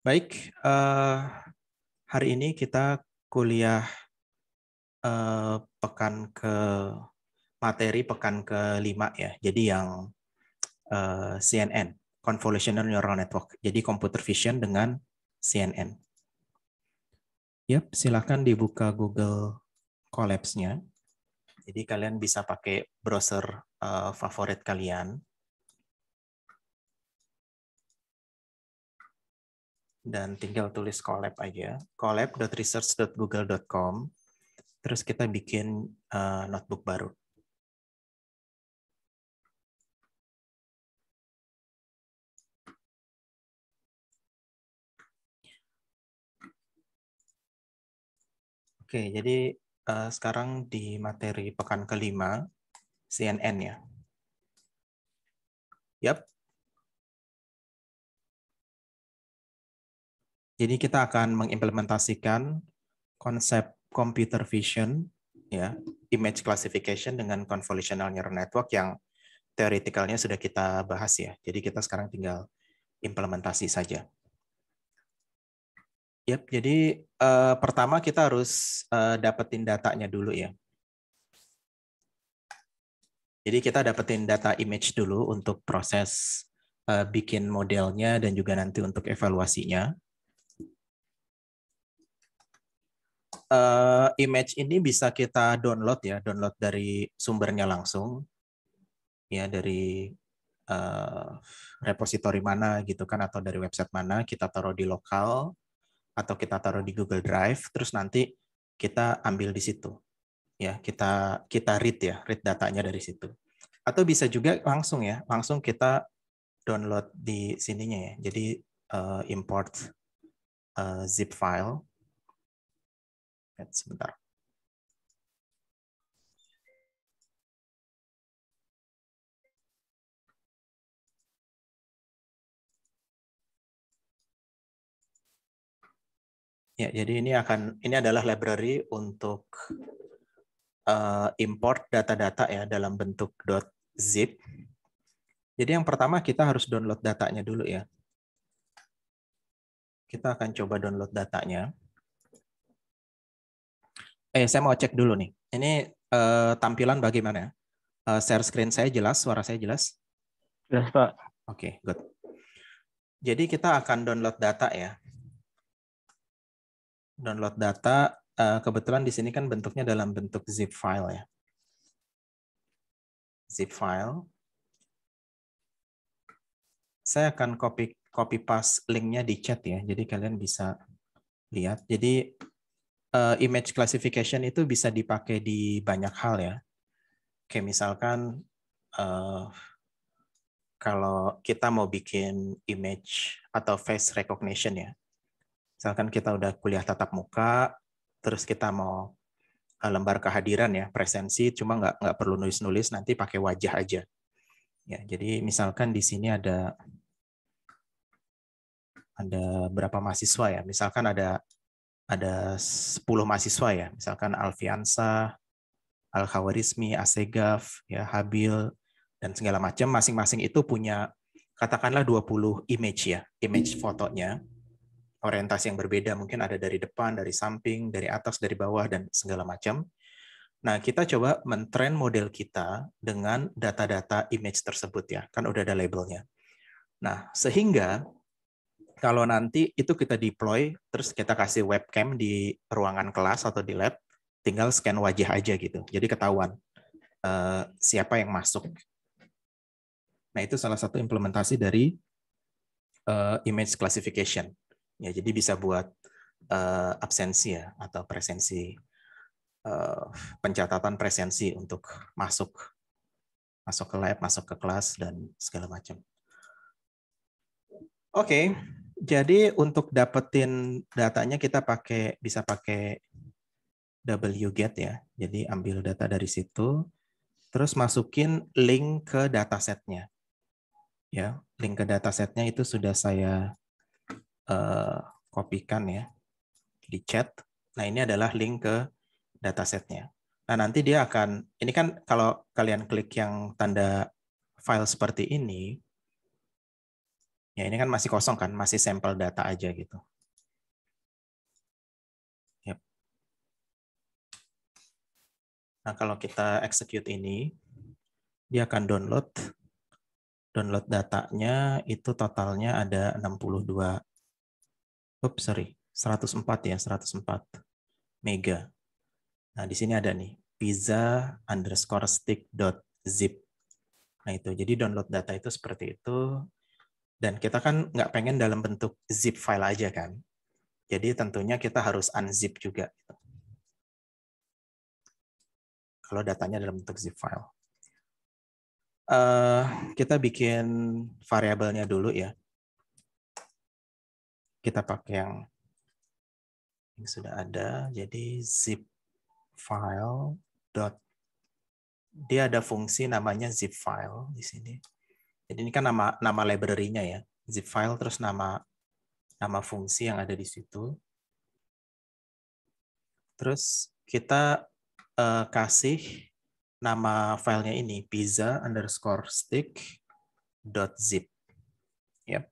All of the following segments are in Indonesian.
Baik, uh, hari ini kita kuliah uh, pekan ke materi pekan ke kelima ya. Jadi yang uh, eh, CNN, convolutional neural network. Jadi computer vision dengan CNN. Yap, silakan dibuka Google Collapse-nya. Jadi kalian bisa pakai browser uh, favorit kalian. dan tinggal tulis collab aja collab.research.google.com terus kita bikin uh, notebook baru Oke, jadi uh, sekarang di materi pekan kelima CNN ya. Yap, Jadi kita akan mengimplementasikan konsep computer vision, ya, image classification dengan convolutional neural network yang teoretikalnya sudah kita bahas ya. Jadi kita sekarang tinggal implementasi saja. Yap, jadi uh, pertama kita harus uh, dapetin datanya dulu ya. Jadi kita dapetin data image dulu untuk proses uh, bikin modelnya dan juga nanti untuk evaluasinya. uh, image ini bisa kita download ya, download dari sumbernya langsung, ya dari uh, eh, repositori mana gitu kan, atau dari website mana kita taruh di lokal atau kita taruh di Google Drive, terus nanti kita ambil di situ, ya kita kita read ya, read datanya dari situ. Atau bisa juga langsung ya, langsung kita download di sininya ya. Jadi uh, import uh, zip file Lihat sebentar. Ya, jadi ini akan ini adalah library untuk uh, import data-data ya dalam bentuk .zip. Jadi yang pertama kita harus download datanya dulu ya. Kita akan coba download datanya. Eh, saya mau cek dulu nih. Ini uh, tampilan bagaimana? Uh, share screen saya jelas, suara saya jelas? Jelas, Pak. Oke, okay, good. Jadi kita akan download data ya. Download data. Uh, kebetulan di sini kan bentuknya dalam bentuk zip file ya. Zip file. Saya akan copy copy paste linknya di chat ya. Jadi kalian bisa lihat. Jadi uh, image classification itu bisa dipakai di banyak hal ya. Kayak misalkan uh, kalau kita mau bikin image atau face recognition ya. Misalkan kita udah kuliah tatap muka, terus kita mau eh, lembar kehadiran ya, presensi, cuma nggak nggak perlu nulis-nulis, nanti pakai wajah aja. Ya, jadi misalkan di sini ada ada berapa mahasiswa ya, misalkan ada ada 10 mahasiswa ya, misalkan Alfiansa, Al-Khawarizmi, Asegaf, ya, Habil, dan segala macam. Masing-masing itu punya katakanlah 20 image ya, image fotonya. Orientasi yang berbeda mungkin ada dari depan, dari samping, dari atas, dari bawah, dan segala macam. Nah, kita coba mentren model kita dengan data-data image tersebut ya, kan udah ada labelnya. Nah, sehingga kalau nanti itu kita deploy, terus kita kasih webcam di ruangan kelas atau di lab, tinggal scan wajah aja gitu. Jadi ketahuan uh, siapa yang masuk. Nah itu salah satu implementasi dari uh, image classification. Ya jadi bisa buat uh, absensi ya atau presensi uh, pencatatan presensi untuk masuk masuk ke lab, masuk ke kelas dan segala macam. Oke, okay. Jadi untuk dapetin datanya kita pakai bisa pakai wget ya. Jadi ambil data dari situ, terus masukin link ke datasetnya. Ya, link ke datasetnya itu sudah saya uh, kopikan ya di chat. Nah ini adalah link ke datasetnya. Nah nanti dia akan, ini kan kalau kalian klik yang tanda file seperti ini, Ya ini kan masih kosong kan, masih sampel data aja gitu. Yep. Nah kalau kita execute ini, dia akan download download datanya itu totalnya ada 62 Oops, sorry, 104 ya, 104 mega. Nah, di sini ada nih, pizza underscore stick dot zip. Nah, itu jadi download data itu seperti itu. Dan kita kan nggak pengen dalam bentuk zip file aja kan. Jadi tentunya kita harus unzip juga. Gitu. Kalau datanya dalam bentuk zip file. Uh, kita bikin variabelnya dulu ya. Kita pakai yang, yang sudah ada. Jadi zip file dot dia ada fungsi namanya zip file di sini. Jadi ini kan nama nama library-nya ya, zip file terus nama nama fungsi yang ada di situ. Terus kita uh, kasih nama filenya ini pizza underscore stick dot zip. Yep.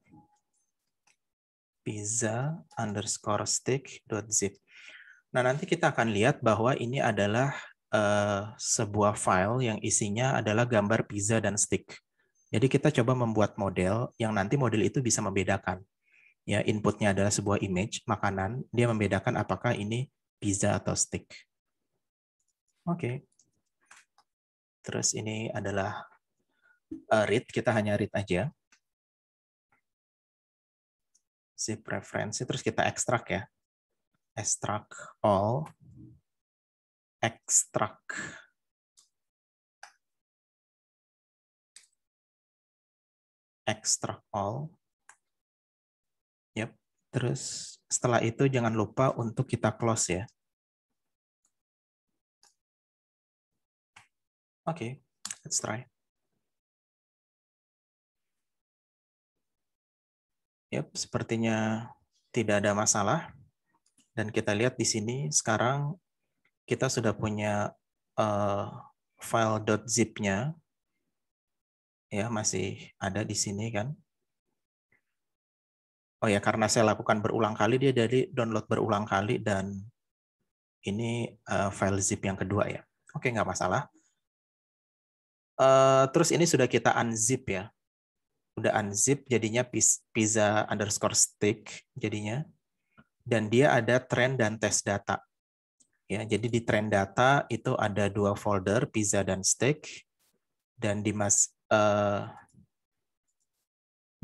Pizza underscore stick dot zip. Nah nanti kita akan lihat bahwa ini adalah uh, sebuah file yang isinya adalah gambar pizza dan stick jadi kita coba membuat model yang nanti model itu bisa membedakan. Ya, inputnya adalah sebuah image makanan, dia membedakan apakah ini pizza atau steak. Oke. Okay. Terus ini adalah eh, read, kita hanya read aja. si preference terus kita ekstrak ya. Extract all, extract extract all. Yep. Terus setelah itu jangan lupa untuk kita close ya. Oke, okay, let's try. Yep, sepertinya tidak ada masalah. Dan kita lihat di sini sekarang kita sudah punya uh, file .zip-nya ya masih ada di sini kan. Oh ya, karena saya lakukan berulang kali, dia dari download berulang kali dan ini uh, file zip yang kedua ya. Oke, nggak masalah. Uh, terus ini sudah kita unzip ya. Udah unzip, jadinya pizza underscore stick jadinya. Dan dia ada trend dan test data. Ya, jadi di trend data itu ada dua folder, pizza dan stick. Dan di mas Eh,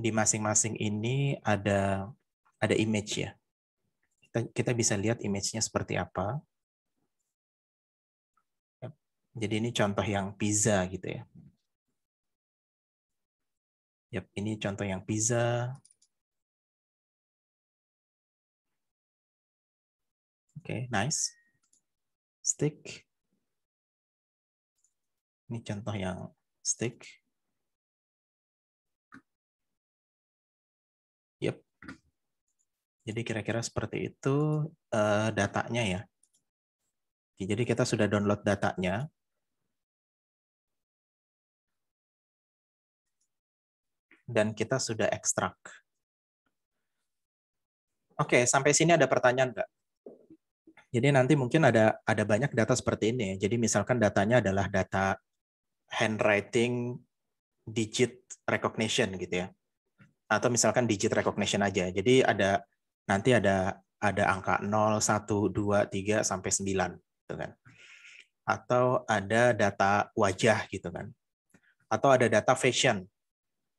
di masing-masing ini ada ada image ya. Kita, kita bisa lihat image-nya seperti apa. Jadi ini contoh yang pizza gitu ya. Yep, ini contoh yang pizza. Oke, okay, nice. Stick. Ini contoh yang stick. Jadi kira-kira seperti itu uh, datanya ya. Jadi kita sudah download datanya. Dan kita sudah ekstrak. Oke, sampai sini ada pertanyaan nggak? Jadi nanti mungkin ada ada banyak data seperti ini. Jadi misalkan datanya adalah data handwriting digit recognition gitu ya. Atau misalkan digit recognition aja. Jadi ada nanti ada ada angka 0, 1, 2, 3 sampai 9 gitu kan. Atau ada data wajah gitu kan. Atau ada data fashion.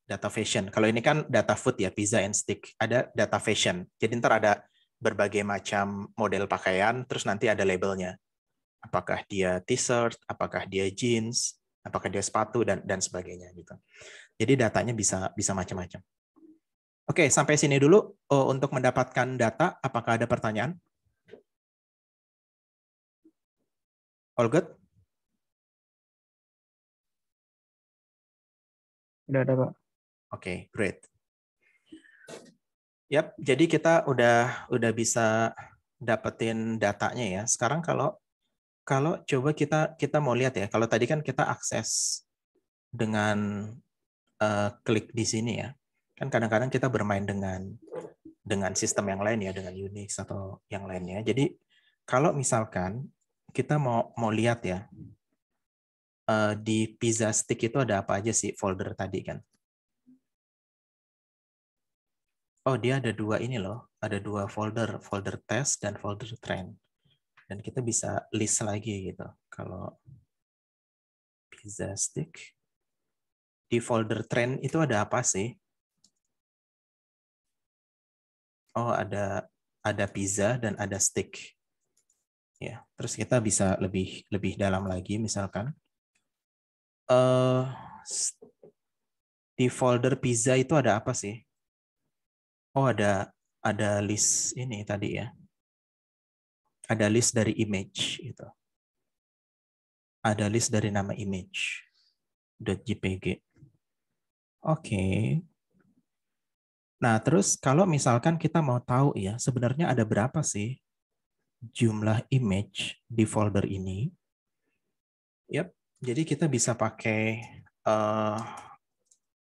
Data fashion. Kalau ini kan data food ya, pizza and stick. Ada data fashion. Jadi ntar ada berbagai macam model pakaian, terus nanti ada labelnya. Apakah dia t-shirt, apakah dia jeans, apakah dia sepatu dan dan sebagainya gitu. Jadi datanya bisa bisa macam-macam. Oke, sampai sini dulu uh, untuk mendapatkan data. Apakah ada pertanyaan? All good? Udah ada, Pak. Oke, great. Yap, jadi kita udah udah bisa dapetin datanya ya. Sekarang kalau kalau coba kita kita mau lihat ya. Kalau tadi kan kita akses dengan uh, klik di sini ya kan kadang-kadang kita bermain dengan dengan sistem yang lain ya dengan Unix atau yang lainnya. Jadi kalau misalkan kita mau mau lihat ya eh, di pizza stick itu ada apa aja sih folder tadi kan? Oh dia ada dua ini loh, ada dua folder, folder test dan folder trend. Dan kita bisa list lagi gitu. Kalau pizza stick di folder trend itu ada apa sih? oh ada ada pizza dan ada steak. Ya, terus kita bisa lebih lebih dalam lagi misalkan uh, di folder pizza itu ada apa sih? Oh, ada ada list ini tadi ya. Ada list dari image itu. Ada list dari nama image .jpg. Oke, okay. Nah, terus kalau misalkan kita mau tahu ya, sebenarnya ada berapa sih jumlah image di folder ini? yep jadi kita bisa pakai uh,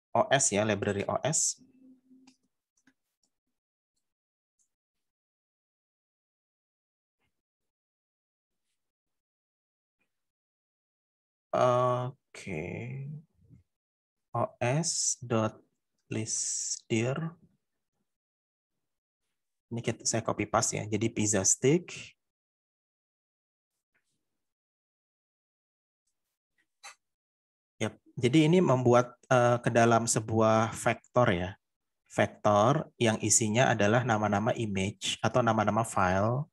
eh, OS ya, library OS. Oke. Okay. os.listdir ini kita, saya copy paste ya. Jadi pizza stick. Yep. Jadi ini membuat uh, ke dalam sebuah vektor ya. Vektor yang isinya adalah nama-nama image atau nama-nama file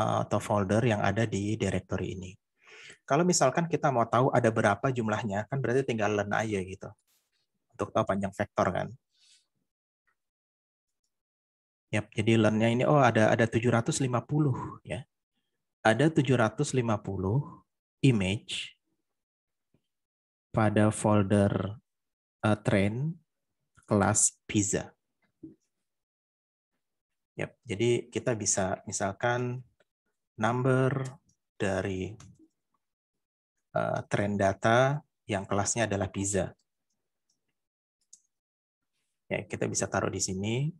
uh, atau folder yang ada di directory ini. Kalau misalkan kita mau tahu ada berapa jumlahnya, kan berarti tinggal len aja gitu. Untuk tahu panjang vektor kan. Ya, jadi learn ini oh ada ada 750 ya. Ada 750 image pada folder uh, train kelas pizza. Yep, jadi kita bisa misalkan number dari uh, eh, trend data yang kelasnya adalah pizza. Ya, kita bisa taruh di sini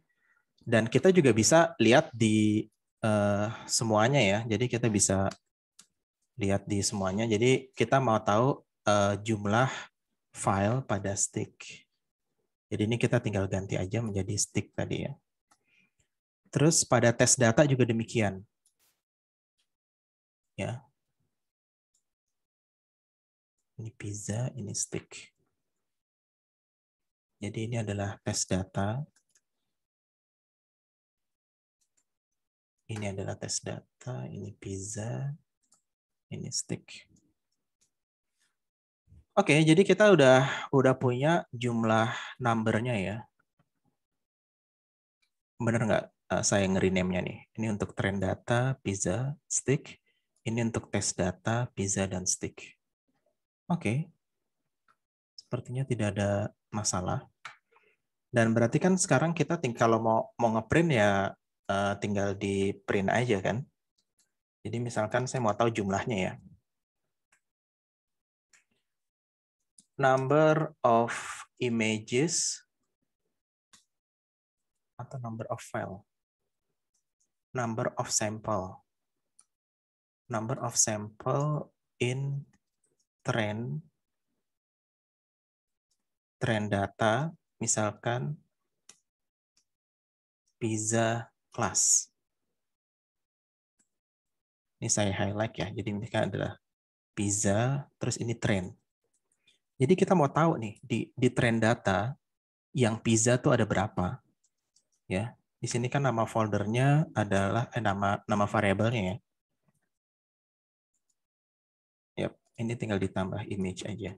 dan kita juga bisa lihat di uh, semuanya ya. Jadi kita bisa lihat di semuanya. Jadi kita mau tahu uh, jumlah file pada stick. Jadi ini kita tinggal ganti aja menjadi stick tadi ya. Terus pada tes data juga demikian. Ya. Ini pizza, ini stick. Jadi ini adalah tes data. Ini adalah tes data, ini pizza, ini stick. Oke, okay, jadi kita udah udah punya jumlah numbernya ya. Bener nggak uh, saya ngerename-nya nih? Ini untuk trend data, pizza, stick. Ini untuk tes data, pizza, dan stick. Oke. Okay. Sepertinya tidak ada masalah. Dan berarti kan sekarang kita kalau mau mau ngeprint ya uh, tinggal di print aja kan. Jadi misalkan saya mau tahu jumlahnya ya. Number of images atau number of file. Number of sample. Number of sample in trend trend data misalkan pizza kelas. Ini saya highlight ya. Jadi mereka adalah pizza, terus ini trend. Jadi kita mau tahu nih di di trend data yang pizza tuh ada berapa. Ya. Di sini kan nama foldernya adalah eh, nama nama variabelnya ya. Yep, ini tinggal ditambah image aja.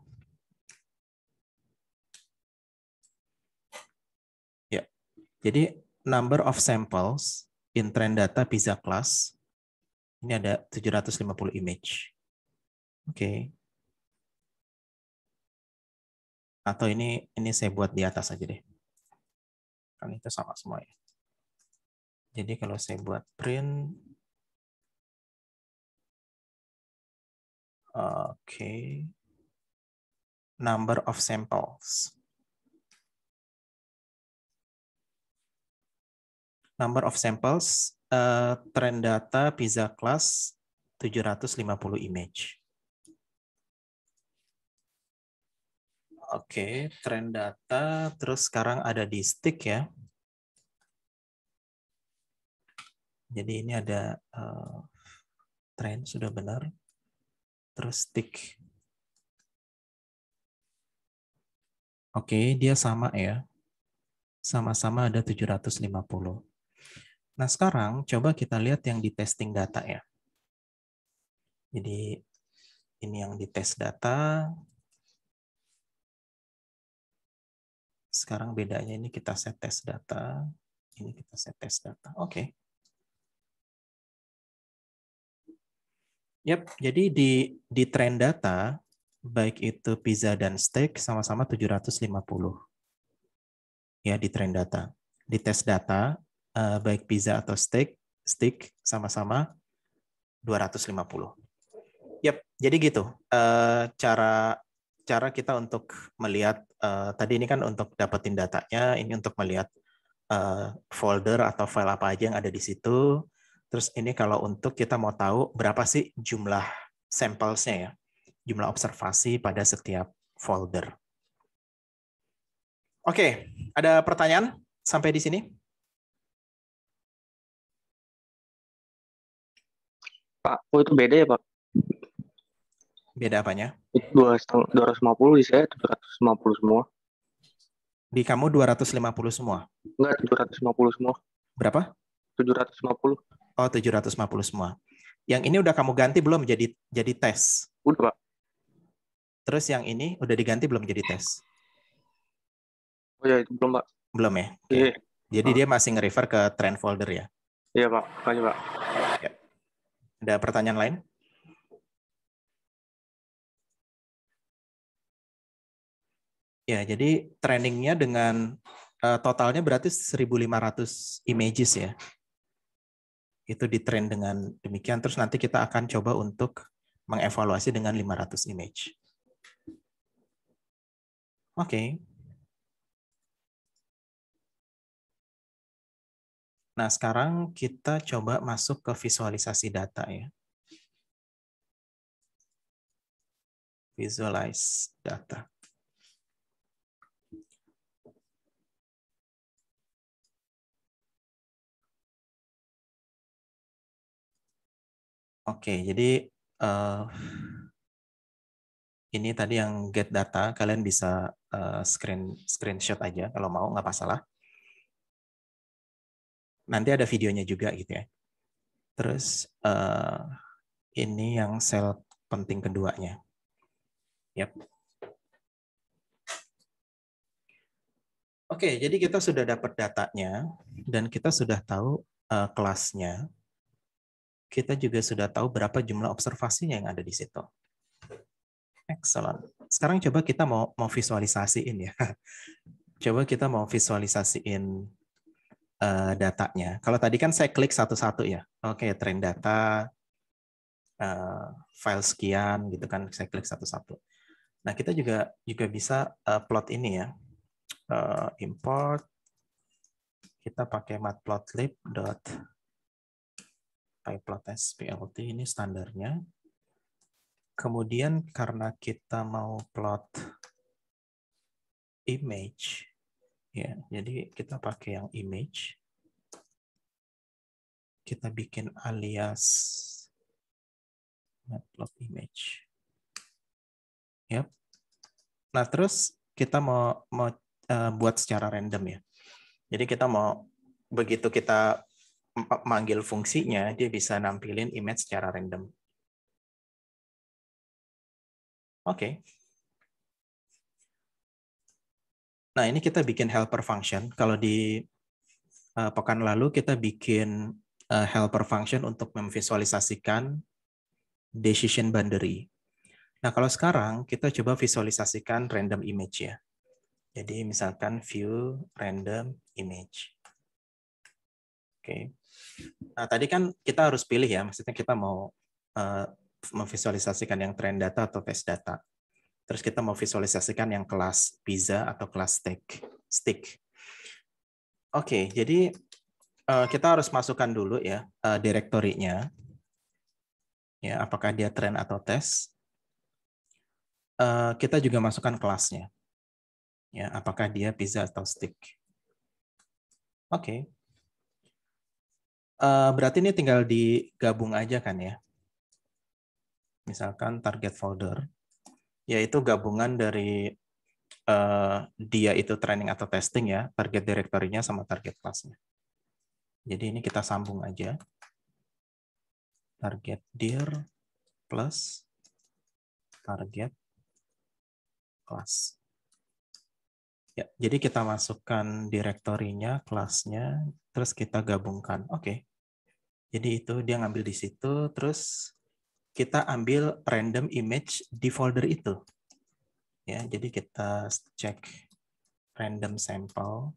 Ya. Jadi number of samples in trend data pizza class. Ini ada 750 image. Oke. Okay. Atau ini ini saya buat di atas aja deh. Kan itu sama semua ya. Jadi kalau saya buat print Oke. Okay. Number of samples. number of samples, uh, trend data pizza class 750 image. Oke, okay, trend data, terus sekarang ada di stick ya. Jadi ini ada uh, trend, sudah benar. Terus stick. Oke, okay, dia sama ya. Sama-sama ada 750. Nah, sekarang coba kita lihat yang di testing data ya. Jadi, ini yang di test data. Sekarang bedanya ini kita set test data. Ini kita set test data. Oke. Okay. Yep, jadi di, di trend data, baik itu pizza dan steak sama-sama 750. Ya, di trend data. Di test data, uh, baik pizza atau steak, steak sama-sama 250. Yap, jadi gitu uh, cara cara kita untuk melihat uh, tadi ini kan untuk dapetin datanya, ini untuk melihat uh, folder atau file apa aja yang ada di situ. Terus ini kalau untuk kita mau tahu berapa sih jumlah sampelsnya ya, jumlah observasi pada setiap folder. Oke, ada pertanyaan sampai di sini? Pak, oh itu beda ya Pak? Beda apanya? Dua ratus lima puluh di saya tujuh ratus lima puluh semua. Di kamu dua ratus lima puluh semua? Enggak tujuh ratus lima puluh semua. Berapa? Tujuh ratus lima puluh. Oh tujuh ratus lima puluh semua. Yang ini udah kamu ganti belum jadi jadi tes? Udah pak. Terus yang ini udah diganti belum jadi tes? Oh ya itu belum pak. Belum ya. Okay. Iya. Jadi dia masih nge-refer ke trend folder ya? Iya pak. Makanya pak. Ada pertanyaan lain? Ya, jadi trainingnya dengan uh, totalnya berarti 1.500 images ya. Itu ditrain dengan demikian. Terus nanti kita akan coba untuk mengevaluasi dengan 500 image. Oke. Okay. Nah, sekarang kita coba masuk ke visualisasi data ya. Visualize data. Oke, jadi uh, ini tadi yang get data, kalian bisa uh, screen screenshot aja kalau mau, nggak masalah nanti ada videonya juga gitu ya. Terus uh, ini yang sel penting keduanya. Yep. Oke, jadi kita sudah dapat datanya dan kita sudah tahu uh, kelasnya. Kita juga sudah tahu berapa jumlah observasinya yang ada di situ. Excellent. Sekarang coba kita mau mau visualisasiin ya. coba kita mau visualisasiin uh, datanya. Kalau tadi kan saya klik satu-satu ya. Oke, okay, tren data, uh, file sekian gitu kan, saya klik satu-satu. Nah, kita juga juga bisa uh, plot ini ya. Uh, import kita pakai matplotlib dot plt ini standarnya. Kemudian karena kita mau plot image, Ya, jadi kita pakai yang image. Kita bikin alias matplot image. Yep. Nah, terus kita mau, mau uh, buat secara random ya. Jadi kita mau begitu kita manggil fungsinya, dia bisa nampilin image secara random. Oke, okay. Nah, ini kita bikin helper function. Kalau di uh, pekan lalu kita bikin uh, helper function untuk memvisualisasikan decision boundary. Nah, kalau sekarang kita coba visualisasikan random image ya. Jadi misalkan view random image. Oke. Okay. Nah, tadi kan kita harus pilih ya, maksudnya kita mau uh, memvisualisasikan yang trend data atau test data. Terus kita mau visualisasikan yang kelas pizza atau kelas steak. Stick. Oke, okay, jadi uh, kita harus masukkan dulu ya uh, direktorinya. Ya, apakah dia tren atau tes? Uh, kita juga masukkan kelasnya. Ya, apakah dia pizza atau stick? Oke. Okay. Uh, berarti ini tinggal digabung aja kan ya? Misalkan target folder yaitu gabungan dari uh, dia itu training atau testing ya, target direktorinya sama target kelasnya. Jadi ini kita sambung aja. Target dir plus target kelas. Ya, jadi kita masukkan direktorinya, kelasnya, terus kita gabungkan. Oke. Okay. Jadi itu dia ngambil di situ, terus kita ambil random image di folder itu. Ya, jadi kita cek random sample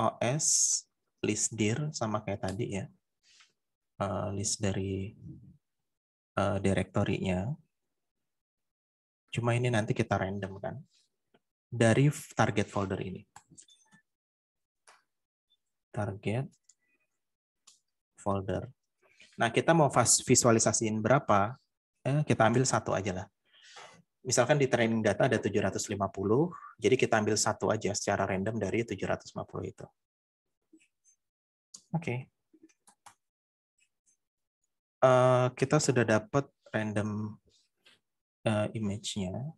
OS list dir sama kayak tadi ya. Eh, list dari directory eh, direktorinya. Cuma ini nanti kita random kan dari target folder ini. Target folder. Nah, kita mau visualisasiin berapa, eh, kita ambil satu aja lah. Misalkan di training data ada 750, jadi kita ambil satu aja secara random dari 750 itu. Oke. Okay. Uh, eh, kita sudah dapat random uh, image-nya.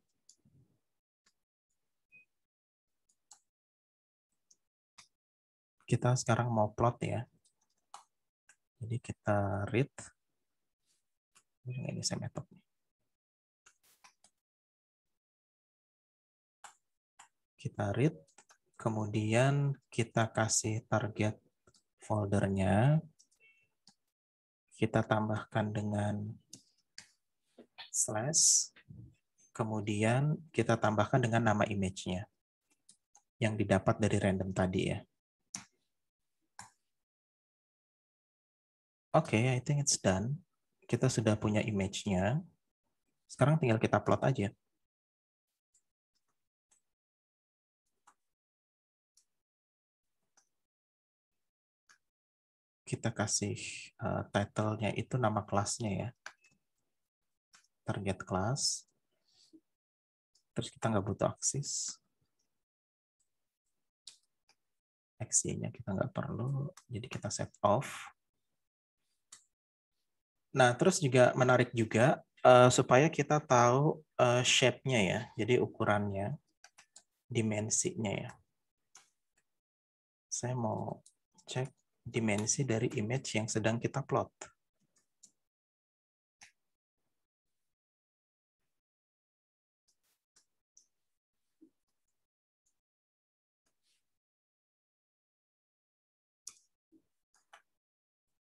Kita sekarang mau plot ya. Jadi kita read. Ini saya metode. Kita read, kemudian kita kasih target foldernya. Kita tambahkan dengan slash, kemudian kita tambahkan dengan nama image-nya yang didapat dari random tadi ya. okay, I think it's done. Kita sudah punya image-nya. Sekarang tinggal kita plot aja. Kita kasih uh, title-nya itu nama kelasnya ya. Target class. Terus kita nggak butuh aksis. Aksinya kita nggak perlu, jadi kita set off. Nah, terus juga menarik juga uh, supaya kita tahu uh, shape-nya ya, jadi ukurannya, dimensinya ya. Saya mau cek dimensi dari image yang sedang kita plot.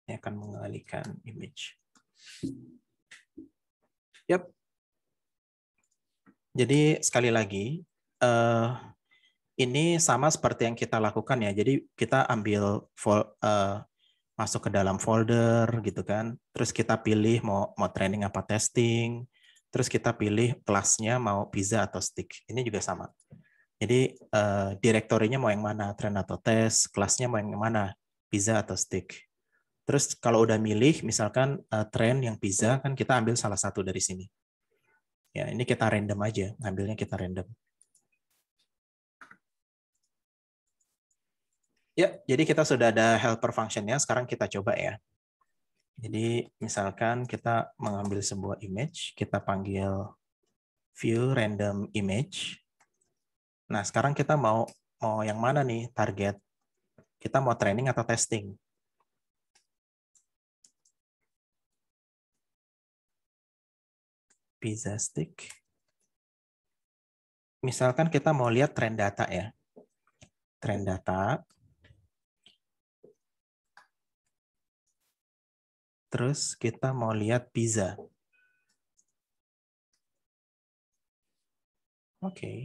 Ini akan mengalihkan image. Yep. Jadi sekali lagi, uh, ini sama seperti yang kita lakukan ya. Jadi kita ambil uh, masuk ke dalam folder gitu kan. Terus kita pilih mau mau training apa testing. Terus kita pilih kelasnya mau pizza atau stick. Ini juga sama. Jadi uh, direktorinya mau yang mana, train atau test. kelasnya mau yang mana, pizza atau stick. Terus kalau udah milih, misalkan uh, tren yang pizza, kan kita ambil salah satu dari sini. Ya, ini kita random aja, ambilnya kita random. Ya, jadi kita sudah ada helper functionnya. Sekarang kita coba ya. Jadi misalkan kita mengambil sebuah image, kita panggil view random image. Nah, sekarang kita mau mau yang mana nih target? Kita mau training atau testing? pizza stick. Misalkan kita mau lihat trend data ya. Trend data. Terus kita mau lihat pizza. Oke. Okay.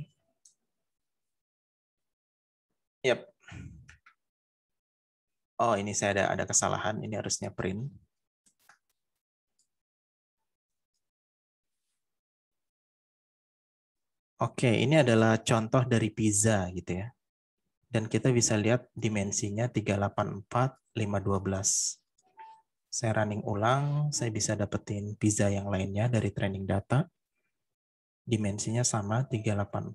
Yap. Oh, ini saya ada ada kesalahan. Ini harusnya print. Oke, ini adalah contoh dari pizza gitu ya. Dan kita bisa lihat dimensinya 384, 512. Saya running ulang, saya bisa dapetin pizza yang lainnya dari training data. Dimensinya sama, 384, 512.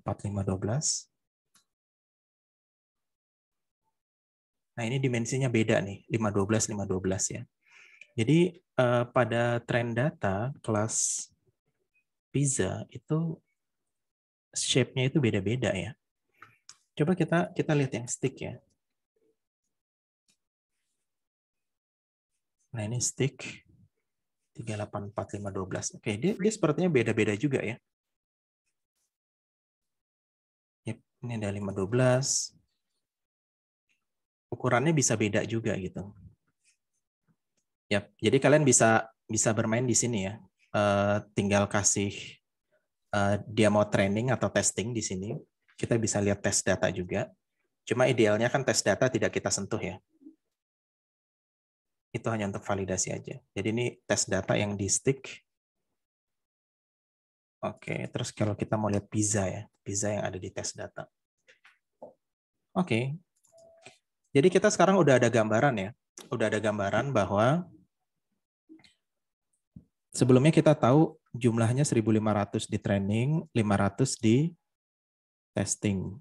Nah, ini dimensinya beda nih, 512, 512 ya. Jadi eh, pada trend data kelas pizza itu shape-nya itu beda-beda ya. Coba kita kita lihat yang stick ya. Nah ini stick 384512. Oke, dia, dia sepertinya beda-beda juga ya. Yep, ini ada 512. Ukurannya bisa beda juga gitu. Yap, jadi kalian bisa bisa bermain di sini ya. Uh, tinggal kasih uh, dia mau training atau testing di sini, kita bisa lihat tes data juga. Cuma idealnya kan tes data tidak kita sentuh ya. Itu hanya untuk validasi aja. Jadi ini tes data yang di stick. Oke, terus kalau kita mau lihat pizza ya, pizza yang ada di tes data. Oke, jadi kita sekarang udah ada gambaran ya, udah ada gambaran bahwa sebelumnya kita tahu jumlahnya 1.500 di training, 500 di testing.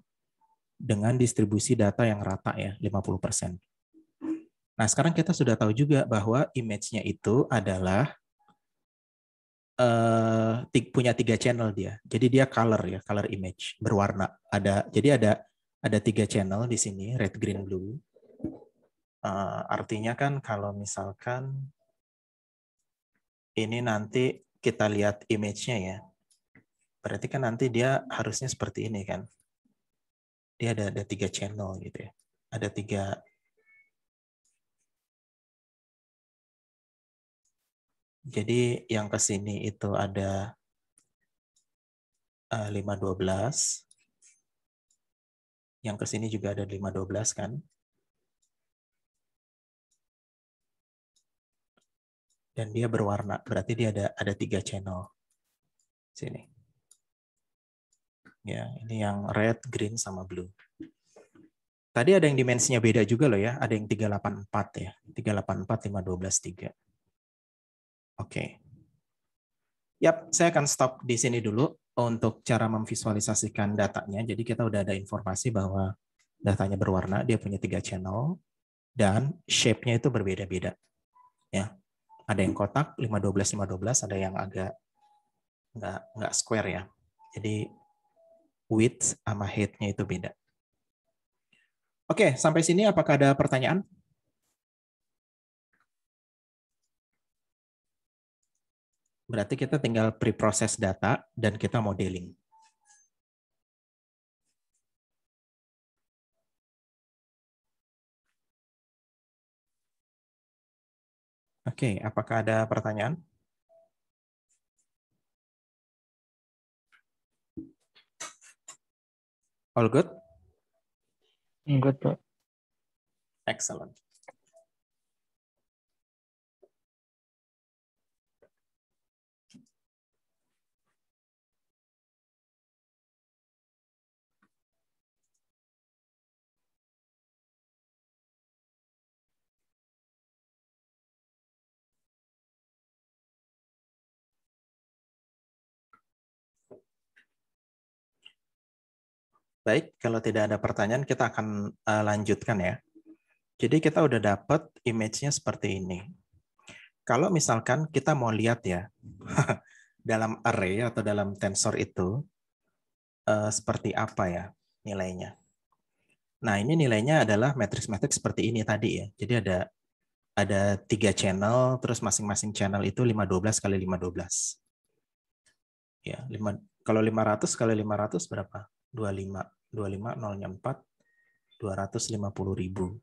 Dengan distribusi data yang rata ya, 50%. Nah, sekarang kita sudah tahu juga bahwa image-nya itu adalah uh, punya tiga channel dia. Jadi dia color ya, color image, berwarna. Ada jadi ada ada tiga channel di sini, red, green, blue. Uh, artinya kan kalau misalkan ini nanti kita lihat image-nya ya, berarti kan nanti dia harusnya seperti ini kan. Dia ada, ada tiga channel gitu ya. Ada tiga Jadi yang ke sini itu ada 512. Eh, yang ke sini juga ada 512 kan. dan dia berwarna. Berarti dia ada ada tiga channel. Sini. Ya, ini yang red, green, sama blue. Tadi ada yang dimensinya beda juga loh ya. Ada yang 384 ya. 384, 512, 3. Oke. Okay. Yap, saya akan stop di sini dulu untuk cara memvisualisasikan datanya. Jadi kita udah ada informasi bahwa datanya berwarna, dia punya tiga channel, dan shape-nya itu berbeda-beda. Ya, ada yang kotak 512 512 ada yang agak nggak nggak square ya jadi width sama height-nya itu beda oke sampai sini apakah ada pertanyaan berarti kita tinggal pre process data dan kita modeling Oke, okay, apakah ada pertanyaan? All good? Good, Pak. Excellent. Baik, kalau tidak ada pertanyaan kita akan uh, lanjutkan ya. Jadi kita udah dapat image-nya seperti ini. Kalau misalkan kita mau lihat ya dalam array atau dalam tensor itu uh, seperti apa ya nilainya. Nah, ini nilainya adalah matriks-matriks seperti ini tadi ya. Jadi ada ada tiga channel, terus masing-masing channel itu 512 kali 512. Ya, 5, kalau 500 kali 500 berapa? 25. 25 0-nya 4 250 ribu.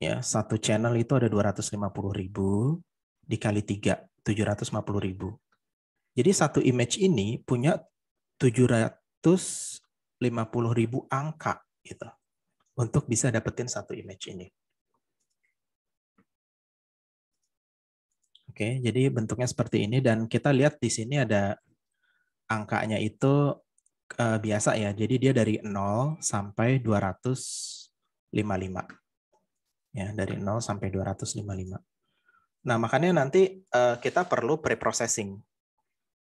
Ya, satu channel itu ada 250.000 dikali 3 750.000. Jadi satu image ini punya 750.000 angka gitu untuk bisa dapetin satu image ini. Oke, jadi bentuknya seperti ini dan kita lihat di sini ada angkanya itu uh, biasa ya. Jadi dia dari 0 sampai 255. Ya, dari 0 sampai 255. Nah, makanya nanti uh, kita perlu preprocessing.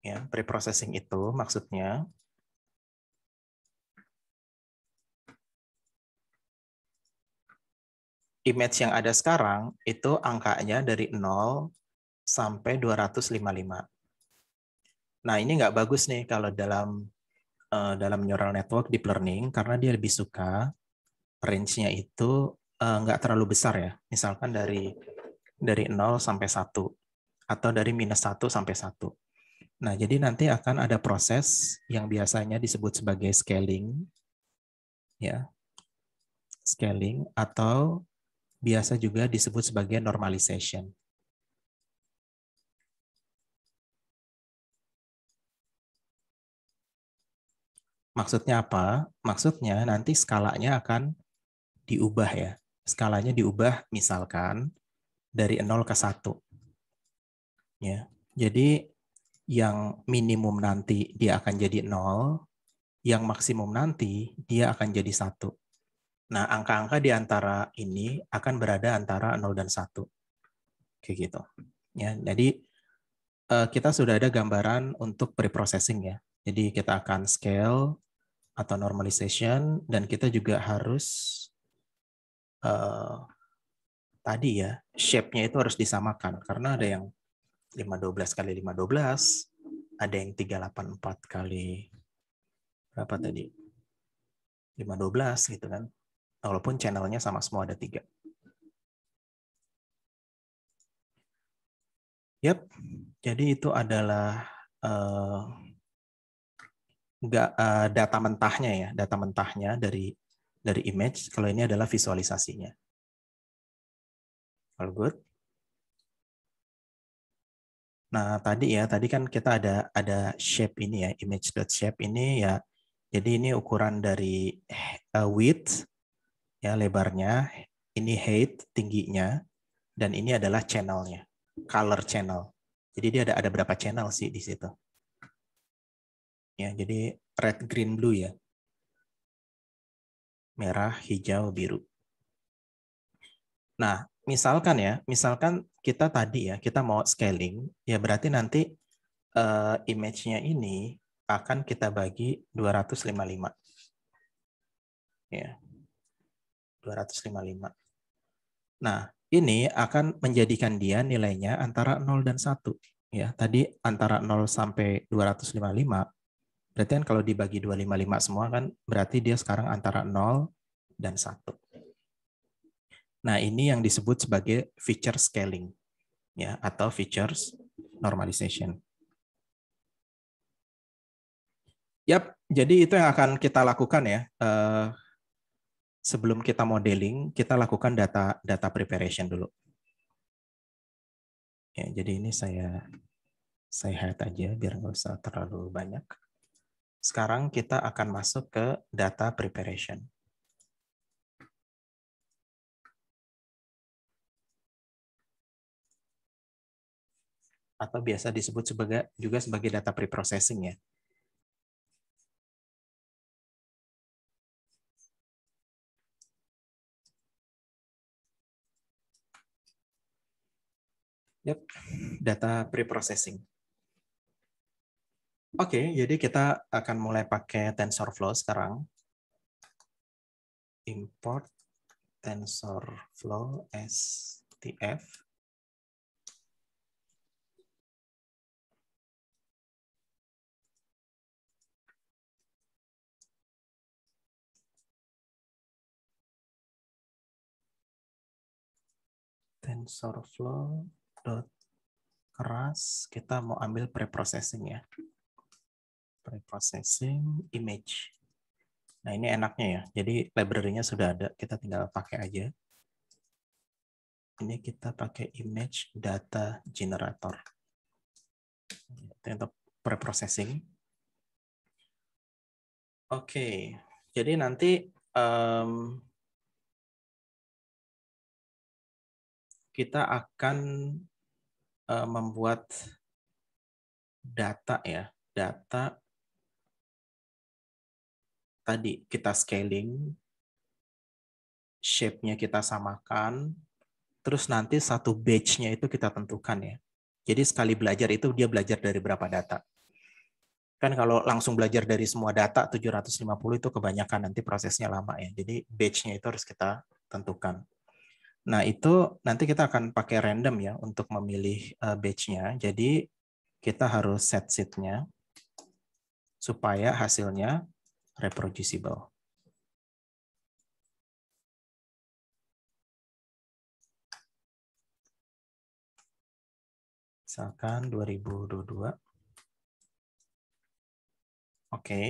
Ya, preprocessing itu maksudnya image yang ada sekarang itu angkanya dari 0 sampai 255. Nah, ini nggak bagus nih kalau dalam Eh, dalam neural network deep learning karena dia lebih suka range-nya itu uh, nggak terlalu besar ya. Misalkan dari dari 0 sampai 1 atau dari minus 1 sampai 1. Nah, jadi nanti akan ada proses yang biasanya disebut sebagai scaling ya. Scaling atau biasa juga disebut sebagai normalization. Maksudnya apa? Maksudnya nanti skalanya akan diubah ya. Skalanya diubah misalkan dari 0 ke 1. Ya. Jadi yang minimum nanti dia akan jadi 0, yang maksimum nanti dia akan jadi 1. Nah, angka-angka di antara ini akan berada antara 0 dan 1. Kayak gitu. Ya, jadi eh, kita sudah ada gambaran untuk preprocessing ya. Jadi kita akan scale atau normalization dan kita juga harus uh, tadi ya shape-nya itu harus disamakan karena ada yang 512 kali 512 ada yang 384 kali berapa tadi 512 gitu kan walaupun channelnya sama semua ada tiga yep jadi itu adalah uh, nggak uh, data mentahnya ya, data mentahnya dari dari image. Kalau ini adalah visualisasinya. All good. Nah, tadi ya, tadi kan kita ada ada shape ini ya, image dot shape ini ya. Jadi ini ukuran dari uh, width ya lebarnya, ini height tingginya dan ini adalah channelnya, color channel. Jadi dia ada ada berapa channel sih di situ ya jadi red green blue ya merah hijau biru nah misalkan ya misalkan kita tadi ya kita mau scaling ya berarti nanti uh, image-nya ini akan kita bagi 255 ya 255 nah ini akan menjadikan dia nilainya antara 0 dan 1 ya tadi antara 0 sampai 255 Berarti kan kalau dibagi 255 semua kan berarti dia sekarang antara 0 dan 1. Nah, ini yang disebut sebagai feature scaling ya atau features normalization. Yap, jadi itu yang akan kita lakukan ya. Eh, sebelum kita modeling, kita lakukan data data preparation dulu. Ya, jadi ini saya saya hide aja biar nggak usah terlalu banyak. Sekarang kita akan masuk ke data preparation. Atau biasa disebut sebagai, juga sebagai data preprocessing ya. Yep, data preprocessing. Oke, okay, jadi kita akan mulai pakai TensorFlow sekarang. Import TensorFlow STF. TensorFlow kita mau ambil preprocessing ya preprocessing image. Nah, ini enaknya ya. Jadi library-nya sudah ada, kita tinggal pakai aja. Ini kita pakai image data generator. Itu untuk preprocessing. Oke, jadi nanti um, kita akan uh, membuat data ya, data tadi kita scaling, shape-nya kita samakan, terus nanti satu batch-nya itu kita tentukan ya. Jadi sekali belajar itu dia belajar dari berapa data. Kan kalau langsung belajar dari semua data 750 itu kebanyakan nanti prosesnya lama ya. Jadi batch-nya itu harus kita tentukan. Nah, itu nanti kita akan pakai random ya untuk memilih eh, batch-nya. Jadi kita harus set seat nya supaya hasilnya reproducible. Misalkan 2022. Oke. Okay.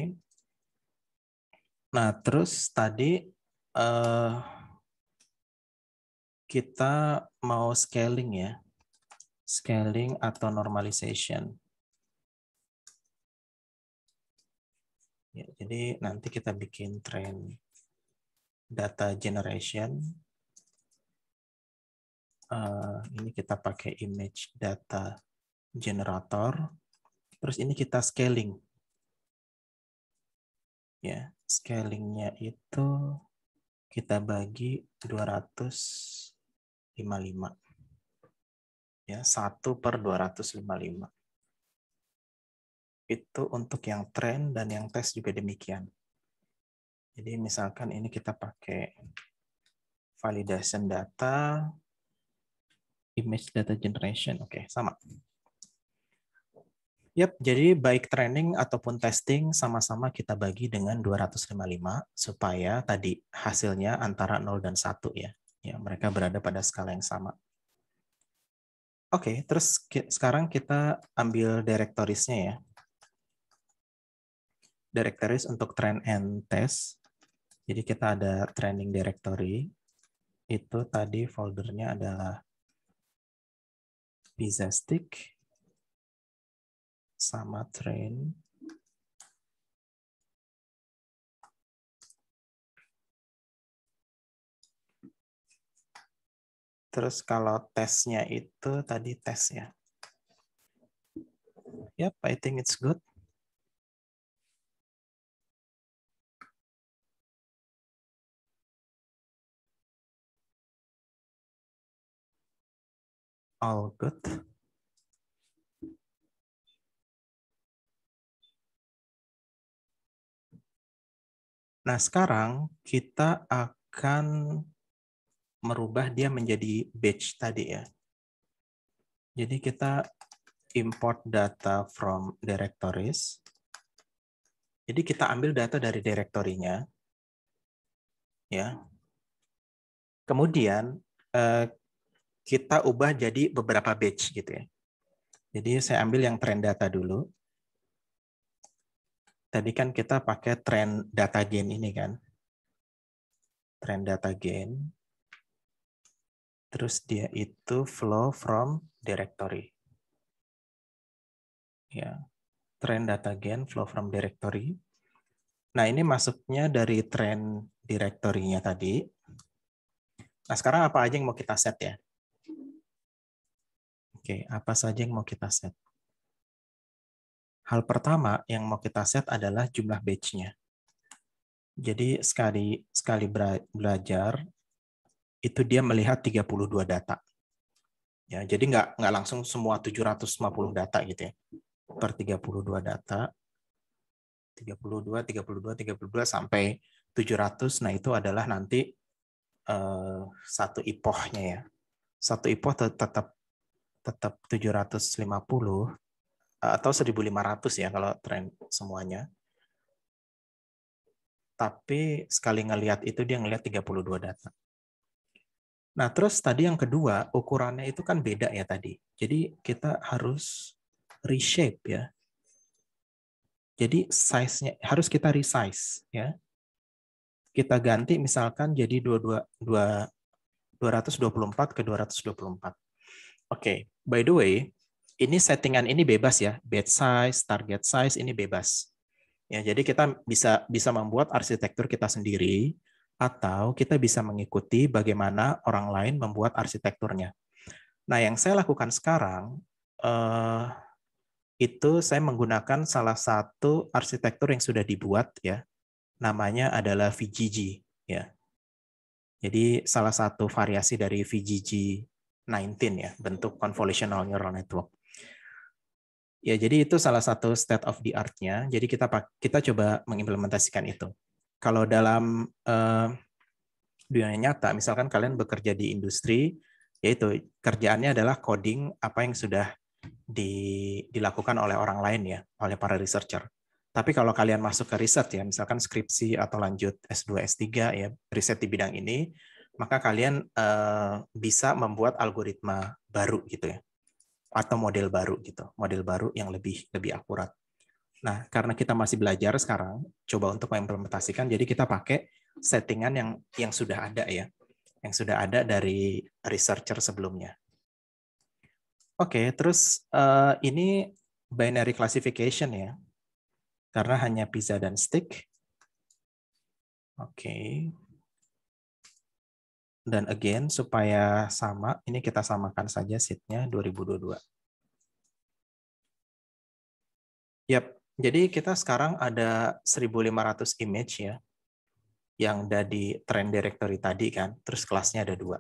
Nah, terus tadi uh, kita mau scaling ya. Scaling atau normalization. Ya, jadi nanti kita bikin train data generation. Uh, ini kita pakai image data generator. Terus ini kita scaling. Ya, scalingnya itu kita bagi 255. Ya, 1 per 255 itu untuk yang tren dan yang test juga demikian. Jadi misalkan ini kita pakai validation data, image data generation, oke okay, sama. Yap, jadi baik training ataupun testing sama-sama kita bagi dengan 255 supaya tadi hasilnya antara 0 dan 1 ya. Ya, mereka berada pada skala yang sama. Oke, okay, terus sekarang kita ambil directories-nya ya directories untuk train and test. Jadi kita ada training directory. Itu tadi foldernya adalah pizza stick sama train Terus kalau tesnya itu tadi tes ya. Yep, I think it's good. all good. Nah, sekarang kita akan merubah dia menjadi batch tadi ya. Jadi kita import data from directories. Jadi kita ambil data dari direktorinya. Ya. Kemudian eh, kita ubah jadi beberapa batch gitu ya. Jadi saya ambil yang trend data dulu. Tadi kan kita pakai trend data gain ini kan. Trend data gain. Terus dia itu flow from directory. Ya, trend data gain flow from directory. Nah, ini masuknya dari trend directory-nya tadi. Nah, sekarang apa aja yang mau kita set ya? Oke, apa saja yang mau kita set? Hal pertama yang mau kita set adalah jumlah batch-nya. Jadi sekali sekali belajar itu dia melihat 32 data. Ya, jadi nggak nggak langsung semua 750 data gitu ya. Per 32 data 32 32 32 sampai 700. Nah, itu adalah nanti eh, satu ipohnya ya. Satu ipoh tetap tetap 750 eh, atau 1500 ya kalau tren semuanya. Tapi sekali ngelihat itu dia ngelihat 32 data. Nah, terus tadi yang kedua, ukurannya itu kan beda ya tadi. Jadi kita harus reshape ya. Jadi size-nya harus kita resize ya. Kita ganti misalkan jadi 22 puluh 224 ke 224. Oke. Okay. By the way, ini settingan ini bebas ya, bed size, target size ini bebas. Ya, jadi kita bisa bisa membuat arsitektur kita sendiri atau kita bisa mengikuti bagaimana orang lain membuat arsitekturnya. Nah, yang saya lakukan sekarang eh, itu saya menggunakan salah satu arsitektur yang sudah dibuat ya. Namanya adalah VGG ya. Jadi salah satu variasi dari VGG ya, bentuk convolutional neural network. Ya, jadi itu salah satu state of the art-nya. Jadi kita kita coba mengimplementasikan itu. Kalau dalam uh, dunia nyata, misalkan kalian bekerja di industri, yaitu kerjaannya adalah coding apa yang sudah di, dilakukan oleh orang lain ya, oleh para researcher. Tapi kalau kalian masuk ke riset ya, misalkan skripsi atau lanjut S2, S3 ya, riset di bidang ini, maka kalian eh, bisa membuat algoritma baru gitu ya atau model baru gitu model baru yang lebih lebih akurat nah karena kita masih belajar sekarang coba untuk mengimplementasikan jadi kita pakai settingan yang yang sudah ada ya yang sudah ada dari researcher sebelumnya oke okay, terus eh, ini binary classification ya karena hanya pizza dan stick oke okay. Dan again, supaya sama, ini kita samakan saja seatnya 2022. Yap, jadi kita sekarang ada 1500 image ya, yang ada di trend directory tadi kan, terus kelasnya ada dua.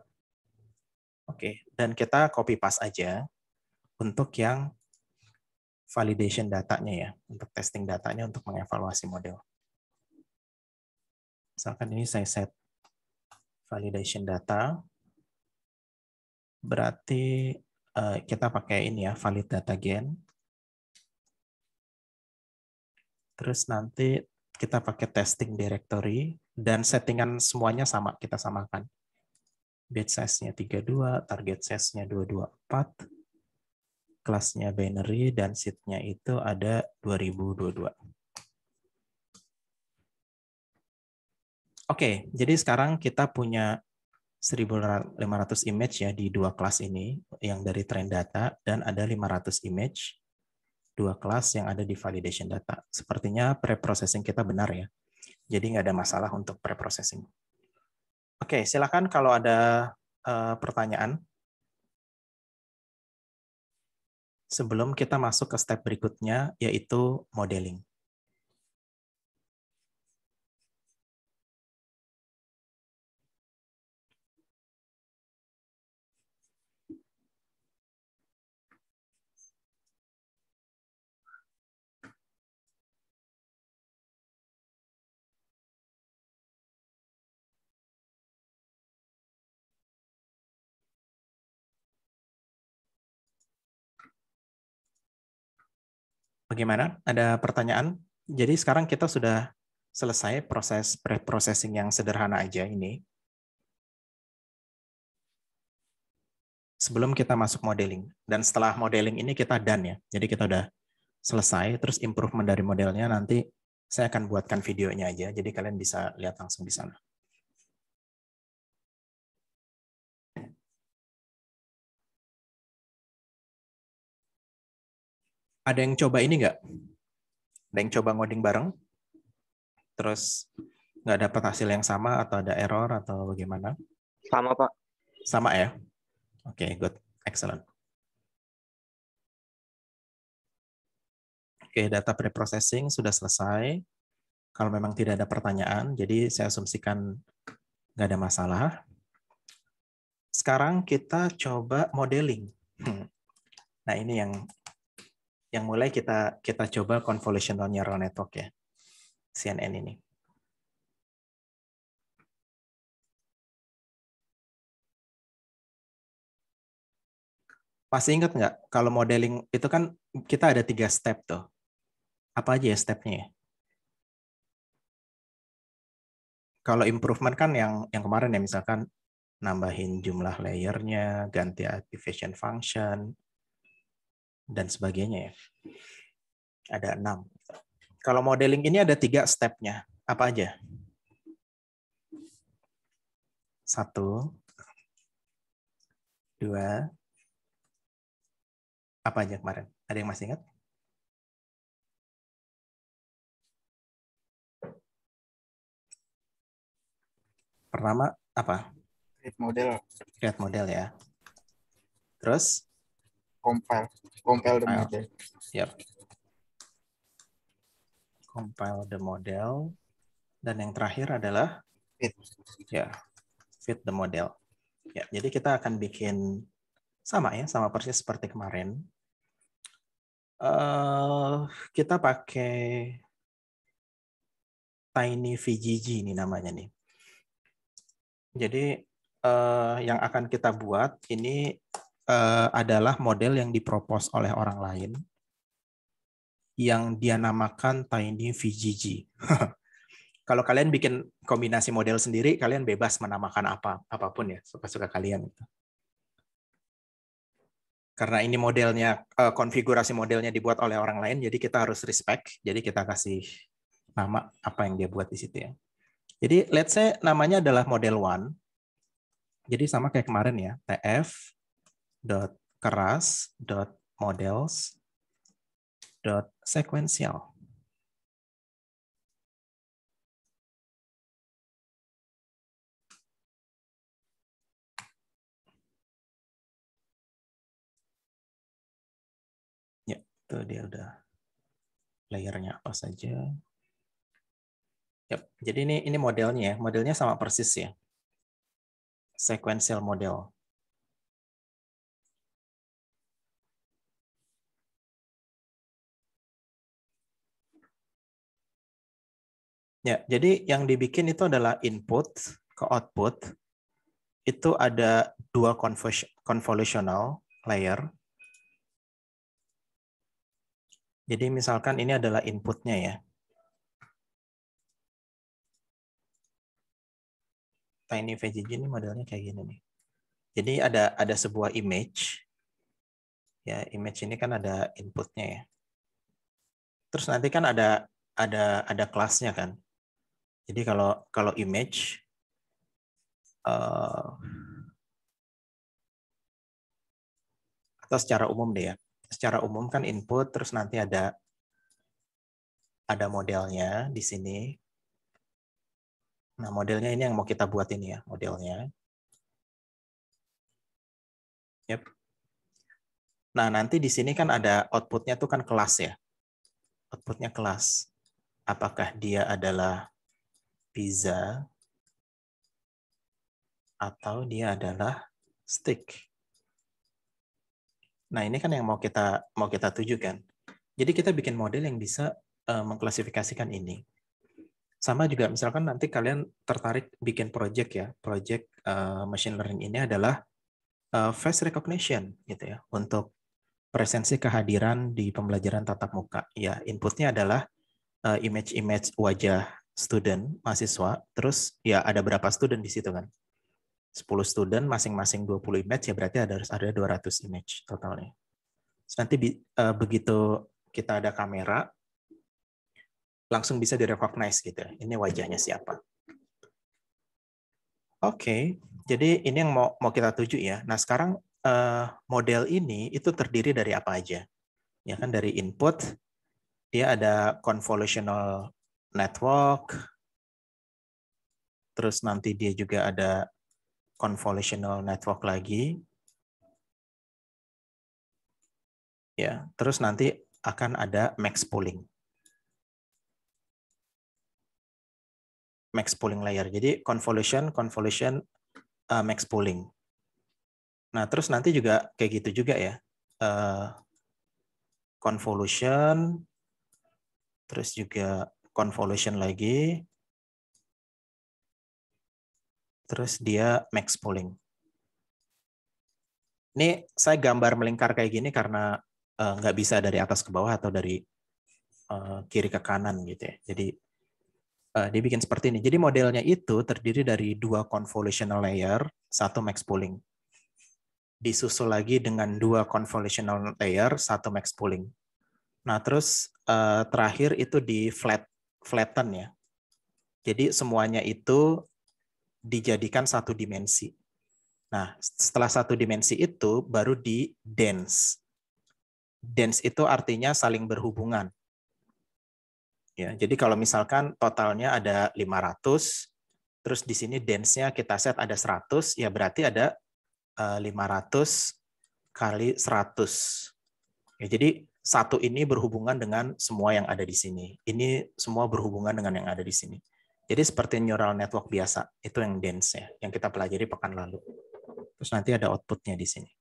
Oke, dan kita copy paste aja untuk yang validation datanya ya, untuk testing datanya untuk mengevaluasi model. Misalkan ini saya set validation data berarti eh, kita pakai ini ya valid data gen terus nanti kita pakai testing directory dan settingan semuanya sama kita samakan batch size-nya 32 target size-nya 224 kelasnya binary dan seed-nya itu ada 2022 Oke, okay, jadi sekarang kita punya 1.500 image ya di dua kelas ini, yang dari trend data dan ada 500 image, dua kelas yang ada di validation data. Sepertinya preprocessing kita benar ya, jadi nggak ada masalah untuk preprocessing. Oke, okay, silakan kalau ada uh, pertanyaan. Sebelum kita masuk ke step berikutnya, yaitu modeling. Bagaimana? Ada pertanyaan? Jadi sekarang kita sudah selesai proses pre-processing yang sederhana aja ini. Sebelum kita masuk modeling. Dan setelah modeling ini kita done ya. Jadi kita udah selesai, terus improvement dari modelnya nanti saya akan buatkan videonya aja, jadi kalian bisa lihat langsung di sana. ada yang coba ini nggak? Ada yang coba ngoding bareng? Terus nggak dapat hasil yang sama atau ada error atau bagaimana? Sama pak. Sama ya. Oke, okay, good, excellent. Oke, okay, data preprocessing sudah selesai. Kalau memang tidak ada pertanyaan, jadi saya asumsikan nggak ada masalah. Sekarang kita coba modeling. Hmm. Nah, ini yang yang mulai kita kita coba convolutional neural network ya CNN ini. Masih ingat nggak kalau modeling itu kan kita ada tiga step tuh. Apa aja ya stepnya? Ya? Kalau improvement kan yang yang kemarin ya misalkan nambahin jumlah layernya, ganti activation function, dan sebagainya ya. Ada enam. Kalau modeling ini ada tiga stepnya. Apa aja? Satu, dua, apa aja kemarin? Ada yang masih ingat? Pertama apa? Create model. Create model ya. Terus? Compile compile the model. Yep. Compile the model. Dan yang terakhir adalah fit. Ya, fit the model. Ya, jadi kita akan bikin sama ya, sama persis seperti kemarin. Uh, kita pakai Tiny VGG ini namanya nih. Jadi uh, yang akan kita buat ini Eh, adalah model yang dipropos oleh orang lain yang dia namakan Tiny VGG. Kalau kalian bikin kombinasi model sendiri, kalian bebas menamakan apa apapun ya, suka-suka kalian. Gitu. Karena ini modelnya, eh, konfigurasi modelnya dibuat oleh orang lain, jadi kita harus respect. Jadi kita kasih nama apa yang dia buat di situ ya. Jadi let's say namanya adalah model one. Jadi sama kayak kemarin ya, TF dot keras dot models dot sequential. Ya, itu dia udah layernya apa saja. Yep. Jadi ini ini modelnya ya, modelnya sama persis ya. Sequential model. Ya, jadi yang dibikin itu adalah input ke output. Itu ada dua convolutional layer. Jadi misalkan ini adalah inputnya ya. Tiny VGG ini modelnya kayak gini nih. Jadi ada ada sebuah image. Ya, image ini kan ada inputnya ya. Terus nanti kan ada ada ada kelasnya kan jadi kalau kalau image uh, atau secara umum deh ya. Secara umum kan input terus nanti ada ada modelnya di sini. Nah, modelnya ini yang mau kita buat ini ya, modelnya. Yep. Nah, nanti di sini kan ada outputnya tuh kan kelas ya. Outputnya kelas. Apakah dia adalah pizza atau dia adalah stick. Nah, ini kan yang mau kita mau kita tuju Jadi kita bikin model yang bisa uh, mengklasifikasikan ini. Sama juga misalkan nanti kalian tertarik bikin project ya. Project uh, machine learning ini adalah uh, face recognition gitu ya untuk presensi kehadiran di pembelajaran tatap muka. Ya, inputnya adalah image-image uh, wajah student, mahasiswa, terus ya ada berapa student di situ kan? 10 student, masing-masing 20 image, ya berarti ada, harus ada 200 image totalnya. Terus nanti uh, begitu kita ada kamera, langsung bisa direcognize gitu ya, Ini wajahnya siapa. Oke, okay, jadi ini yang mau, mau kita tuju ya. Nah sekarang uh, model ini itu terdiri dari apa aja? Ya kan dari input, dia ada convolutional network, terus nanti dia juga ada convolutional network lagi. Ya, terus nanti akan ada max pooling. Max pooling layer. Jadi convolution, convolution, uh, max pooling. Nah, terus nanti juga kayak gitu juga ya. Uh, convolution, terus juga convolution lagi. Terus dia max pooling. Ini saya gambar melingkar kayak gini karena eh, nggak bisa dari atas ke bawah atau dari eh, kiri ke kanan gitu ya. Jadi uh, dia bikin seperti ini. Jadi modelnya itu terdiri dari dua convolutional layer, satu max pooling. Disusul lagi dengan dua convolutional layer, satu max pooling. Nah terus terakhir itu di flat flatten ya. Jadi semuanya itu dijadikan satu dimensi. Nah, setelah satu dimensi itu baru di dense. Dense itu artinya saling berhubungan. Ya, jadi kalau misalkan totalnya ada 500, terus di sini dense-nya kita set ada 100, ya berarti ada 500 eh, kali 100. Ya, jadi satu ini berhubungan dengan semua yang ada di sini. Ini semua berhubungan dengan yang ada di sini. Jadi seperti neural network biasa, itu yang dense ya, yang kita pelajari pekan lalu. Terus nanti ada outputnya di sini.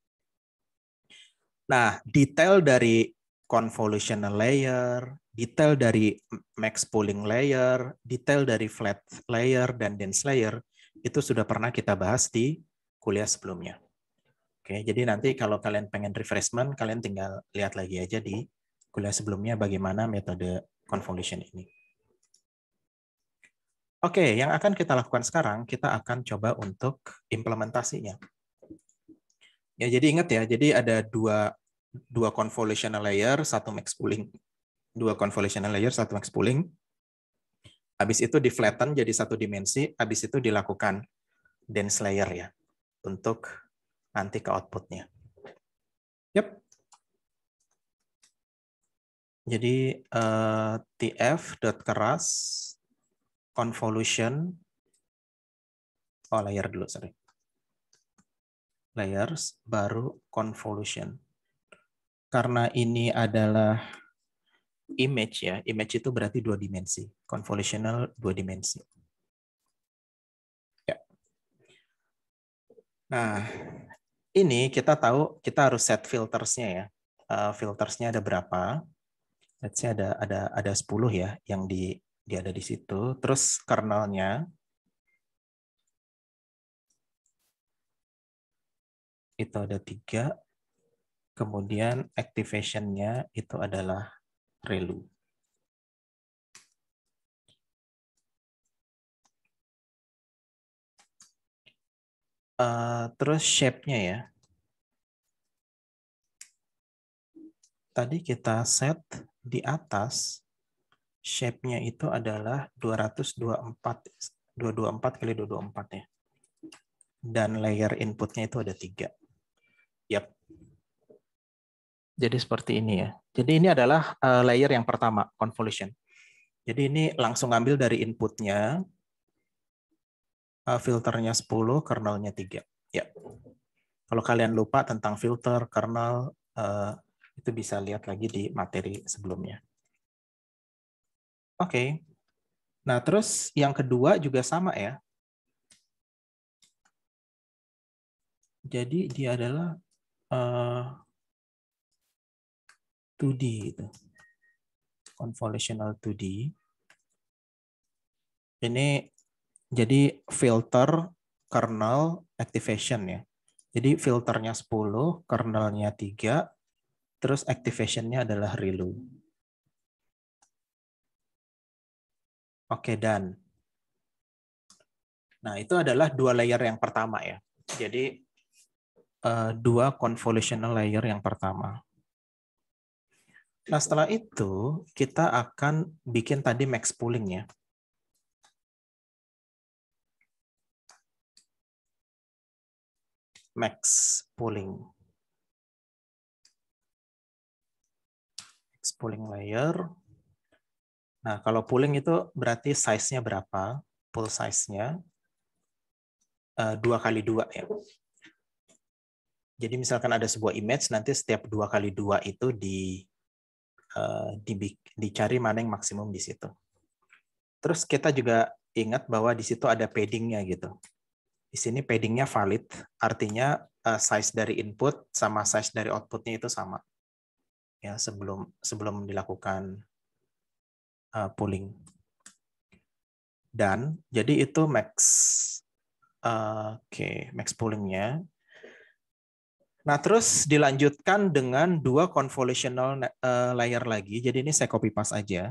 Nah, detail dari convolutional layer, detail dari max pooling layer, detail dari flat layer, dan dense layer, itu sudah pernah kita bahas di kuliah sebelumnya. Oke, jadi nanti kalau kalian pengen refreshment, kalian tinggal lihat lagi aja di kuliah sebelumnya bagaimana metode convolution ini. Oke, yang akan kita lakukan sekarang, kita akan coba untuk implementasinya. Ya, jadi ingat ya, jadi ada dua, dua convolutional layer, satu max pooling. Dua convolutional layer, satu max pooling. Habis itu di flatten jadi satu dimensi, habis itu dilakukan dense layer ya, untuk nanti ke outputnya. Yep. Jadi uh, keras convolution oh layer dulu sorry layers baru convolution karena ini adalah image ya image itu berarti dua dimensi convolutional dua dimensi ya nah ini kita tahu kita harus set filtersnya ya. Uh, filtersnya ada berapa? Let's say ada ada ada 10 ya yang di di ada di situ. Terus kernelnya itu ada tiga. Kemudian activationnya itu adalah relu. Eh, terus shape-nya ya. Tadi kita set di atas shape-nya itu adalah 224 224 kali 224 ya. Dan layer inputnya itu ada tiga. Yap. Jadi seperti ini ya. Jadi ini adalah eh, layer yang pertama, convolution. Jadi ini langsung ambil dari inputnya, Eh, filternya 10, kernelnya 3. Ya. Kalau kalian lupa tentang filter, kernel, eh, itu bisa lihat lagi di materi sebelumnya. Oke. Okay. Nah, terus yang kedua juga sama ya. Jadi dia adalah uh, eh, 2D itu. Convolutional 2D. Ini jadi filter, kernel, activation ya. Jadi filternya 10, kernelnya 3, terus activationnya adalah ReLU. Oke, dan Nah, itu adalah dua layer yang pertama ya. Jadi eh, dua convolutional layer yang pertama. Nah, setelah itu kita akan bikin tadi max pooling ya. max pooling. Max pooling layer. Nah, kalau pooling itu berarti size-nya berapa? Pool size-nya eh, dua kali dua ya. Jadi misalkan ada sebuah image, nanti setiap dua kali dua itu di, eh, di dicari mana yang maksimum di situ. Terus kita juga ingat bahwa di situ ada paddingnya gitu di sini paddingnya valid, artinya eh, size dari input sama size dari outputnya itu sama. Ya, sebelum sebelum dilakukan eh, pooling. Dan jadi itu max uh, oke, okay, max poolingnya. Nah, terus dilanjutkan dengan dua convolutional layer lagi. Jadi ini saya copy paste aja.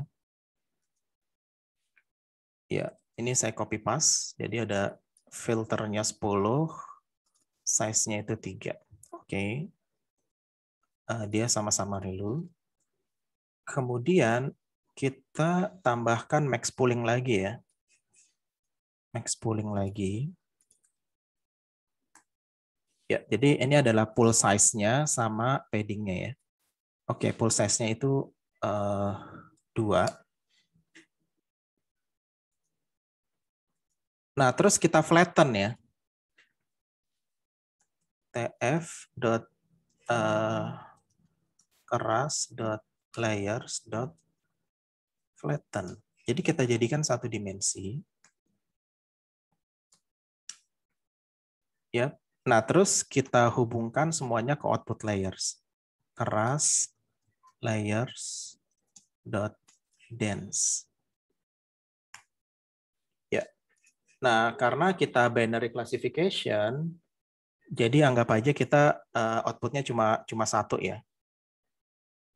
Ya, ini saya copy paste. Jadi ada filternya 10, size-nya itu 3. Oke. Okay. Eh, dia sama-sama relu. Kemudian kita tambahkan max pooling lagi ya. Max pooling lagi. Ya, jadi ini adalah pool size-nya sama padding-nya ya. Oke, okay, pool size-nya itu uh, eh, 2. Nah, terus kita flatten ya. tf dot uh, keras dot layers dot flatten. Jadi kita jadikan satu dimensi. Ya. Nah, terus kita hubungkan semuanya ke output layers. Keras layers dot dense. Nah, karena kita binary classification, jadi anggap aja kita eh, outputnya cuma cuma satu ya.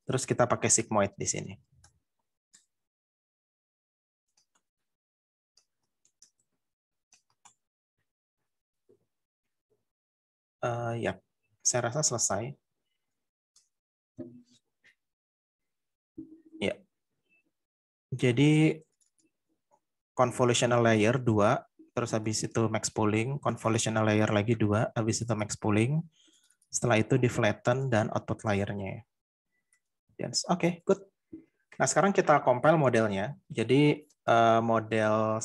Terus kita pakai sigmoid di sini. Uh, ya, saya rasa selesai. Ya. Jadi convolutional layer 2 terus habis itu max pooling, convolutional layer lagi dua, habis itu max pooling, setelah itu di flatten dan output layernya. Oke, okay, good. Nah, sekarang kita compile modelnya. Jadi eh, model 1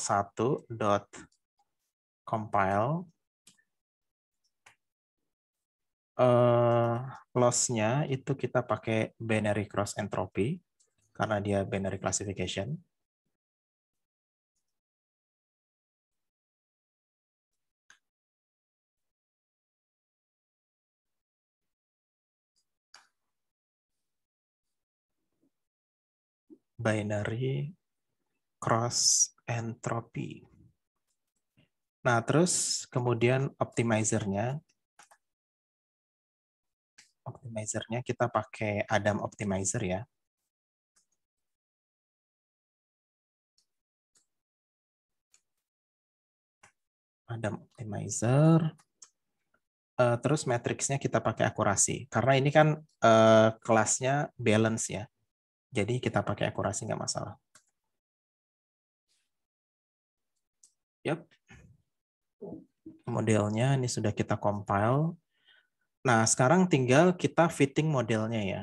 dot compile uh, loss-nya itu kita pakai binary cross entropy karena dia binary classification. binary cross entropy. Nah, terus kemudian optimizernya optimizernya kita pakai Adam optimizer ya. Adam optimizer eh, terus matriksnya kita pakai akurasi karena ini kan eh, kelasnya balance ya jadi kita pakai akurasi nggak masalah. Yap. Modelnya ini sudah kita compile. Nah, sekarang tinggal kita fitting modelnya ya.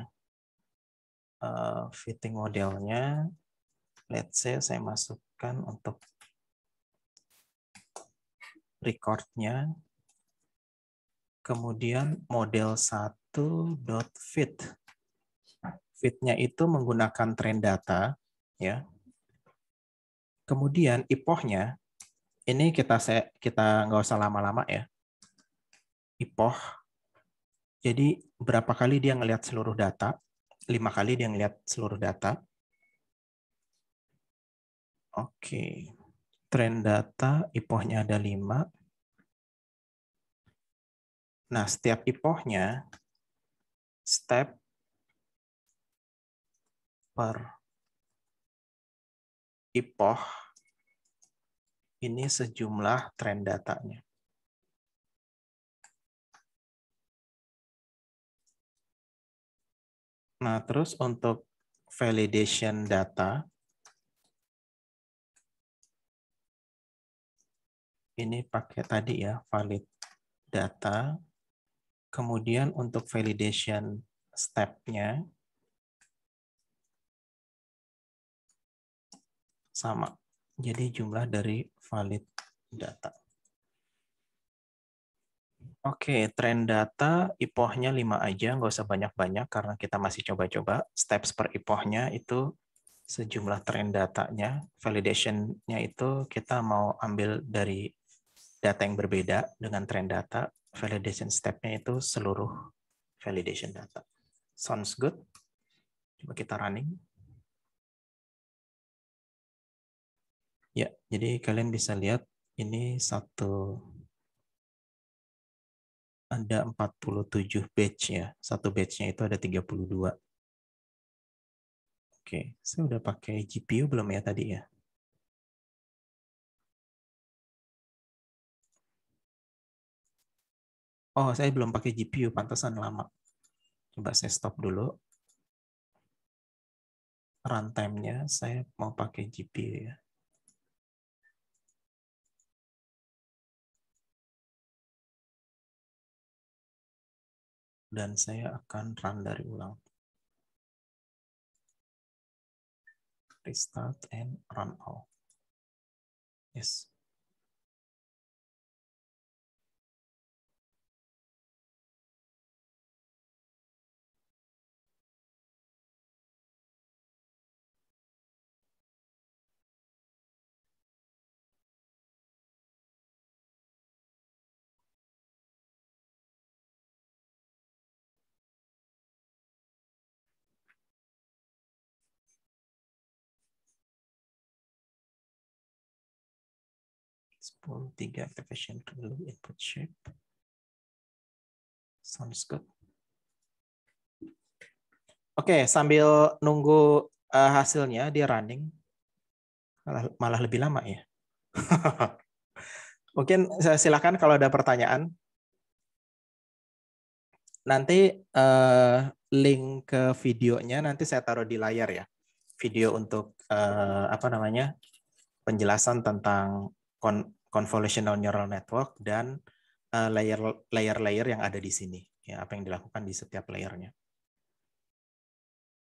Uh, fitting modelnya. Let's say saya masukkan untuk recordnya. Kemudian model1.fit fitnya itu menggunakan trend data, ya. Kemudian ipohnya ini kita kita nggak usah lama-lama ya. Ipoh. Jadi berapa kali dia ngelihat seluruh data? Lima kali dia ngelihat seluruh data. Oke. trend data ipohnya ada lima. Nah, setiap ipohnya step per IPOH ini sejumlah tren datanya. Nah, terus untuk validation data, ini pakai tadi ya, valid data. Kemudian untuk validation step-nya, sama. Jadi jumlah dari valid data. Oke, tren data IPOH-nya 5 aja, nggak usah banyak-banyak karena kita masih coba-coba. Steps per IPOH-nya itu sejumlah tren datanya. Validation-nya itu kita mau ambil dari data yang berbeda dengan tren data. Validation step-nya itu seluruh validation data. Sounds good? Coba kita running. Ya, jadi kalian bisa lihat ini satu ada 47 batch ya. Satu batchnya itu ada 32. Oke, saya udah pakai GPU belum ya tadi ya? Oh, saya belum pakai GPU, pantesan lama. Coba saya stop dulu. Runtime-nya saya mau pakai GPU ya. dan saya akan run dari ulang. Restart and run all. Yes. Spoon 3 application dulu input shape. Sounds good. Oke, okay, sambil nunggu uh, hasilnya dia running malah, malah lebih lama ya. Mungkin saya eh, silakan kalau ada pertanyaan. Nanti uh, link ke videonya nanti saya taruh di layar ya. Video untuk uh, apa namanya? penjelasan tentang convolutional neural network dan layer-layer eh, yang ada di sini. Ya, apa yang dilakukan di setiap layernya.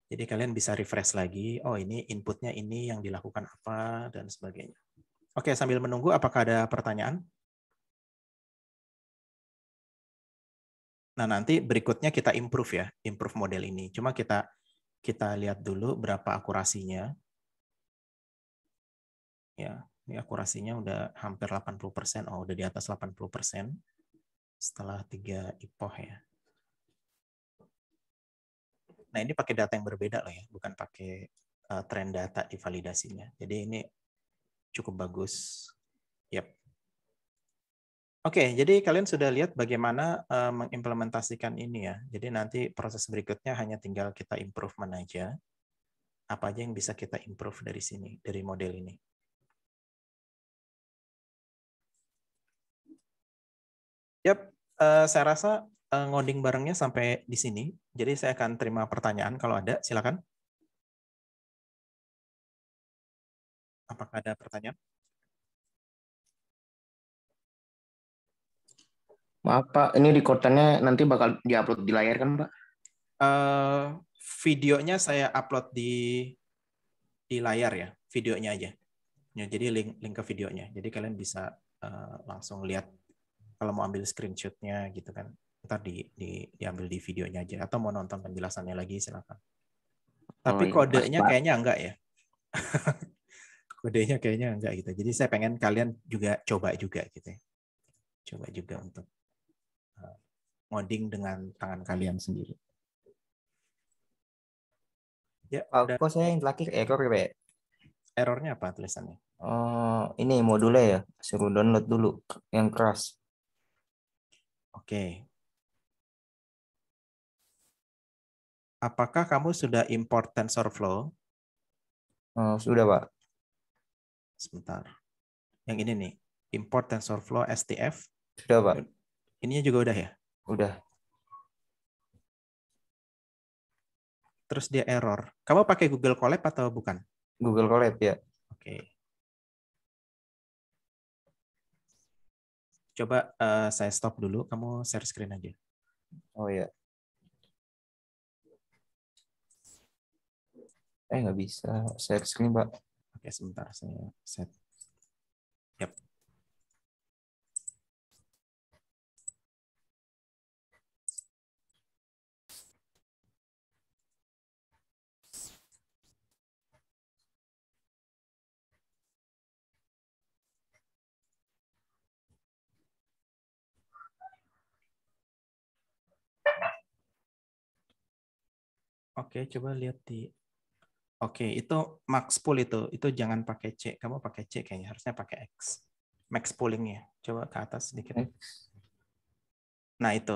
Jadi kalian bisa refresh lagi, oh ini inputnya ini yang dilakukan apa, dan sebagainya. Oke, sambil menunggu apakah ada pertanyaan? Nah, nanti berikutnya kita improve ya, improve model ini. Cuma kita kita lihat dulu berapa akurasinya. Ya, ini akurasinya udah hampir 80%, oh udah di atas 80% setelah tiga ipoh ya. Nah ini pakai data yang berbeda loh ya, bukan pakai uh, tren data di validasinya. Jadi ini cukup bagus. Yep. Oke, okay, jadi kalian sudah lihat bagaimana uh, mengimplementasikan ini ya. Jadi nanti proses berikutnya hanya tinggal kita improvement aja. Apa aja yang bisa kita improve dari sini, dari model ini. Yap, uh, saya rasa eh, ngoding barengnya sampai di sini. Jadi saya akan terima pertanyaan kalau ada, silakan. Apakah ada pertanyaan? Maaf Pak, ini rekordannya nanti bakal diupload di layar kan Pak? Uh, videonya saya upload di di layar ya, videonya aja. Ya, jadi link link ke videonya. Jadi kalian bisa uh, langsung lihat kalau mau ambil screenshotnya gitu kan ntar di, di diambil di videonya aja atau mau nonton penjelasannya lagi silakan tapi oh, iya. kodenya Mas, kayaknya enggak ya kodenya kayaknya enggak gitu jadi saya pengen kalian juga coba juga gitu ya coba juga untuk eh, ngoding dengan tangan kalian sendiri ya oh, udah. kok saya yang terakhir error ya errornya apa tulisannya Oh, ini modulnya ya, suruh download dulu yang keras. Oke. Okay. Apakah kamu sudah import TensorFlow? Oh, sudah, Pak. Sebentar. Yang ini nih, import TensorFlow STF. Sudah, Pak. Ininya juga udah ya? Udah. Terus dia error. Kamu pakai Google Colab atau bukan? Google Colab, ya. Oke. Okay. Coba uh, saya stop dulu, kamu share screen aja. Oh ya. Eh nggak bisa share screen, Pak. Oke, sebentar saya set. Yap. Oke, coba lihat di Oke, itu max pool itu. Itu jangan pakai C. Kamu pakai C kayaknya. Harusnya pakai X. Max poolingnya. Coba ke atas sedikit. Nah, itu.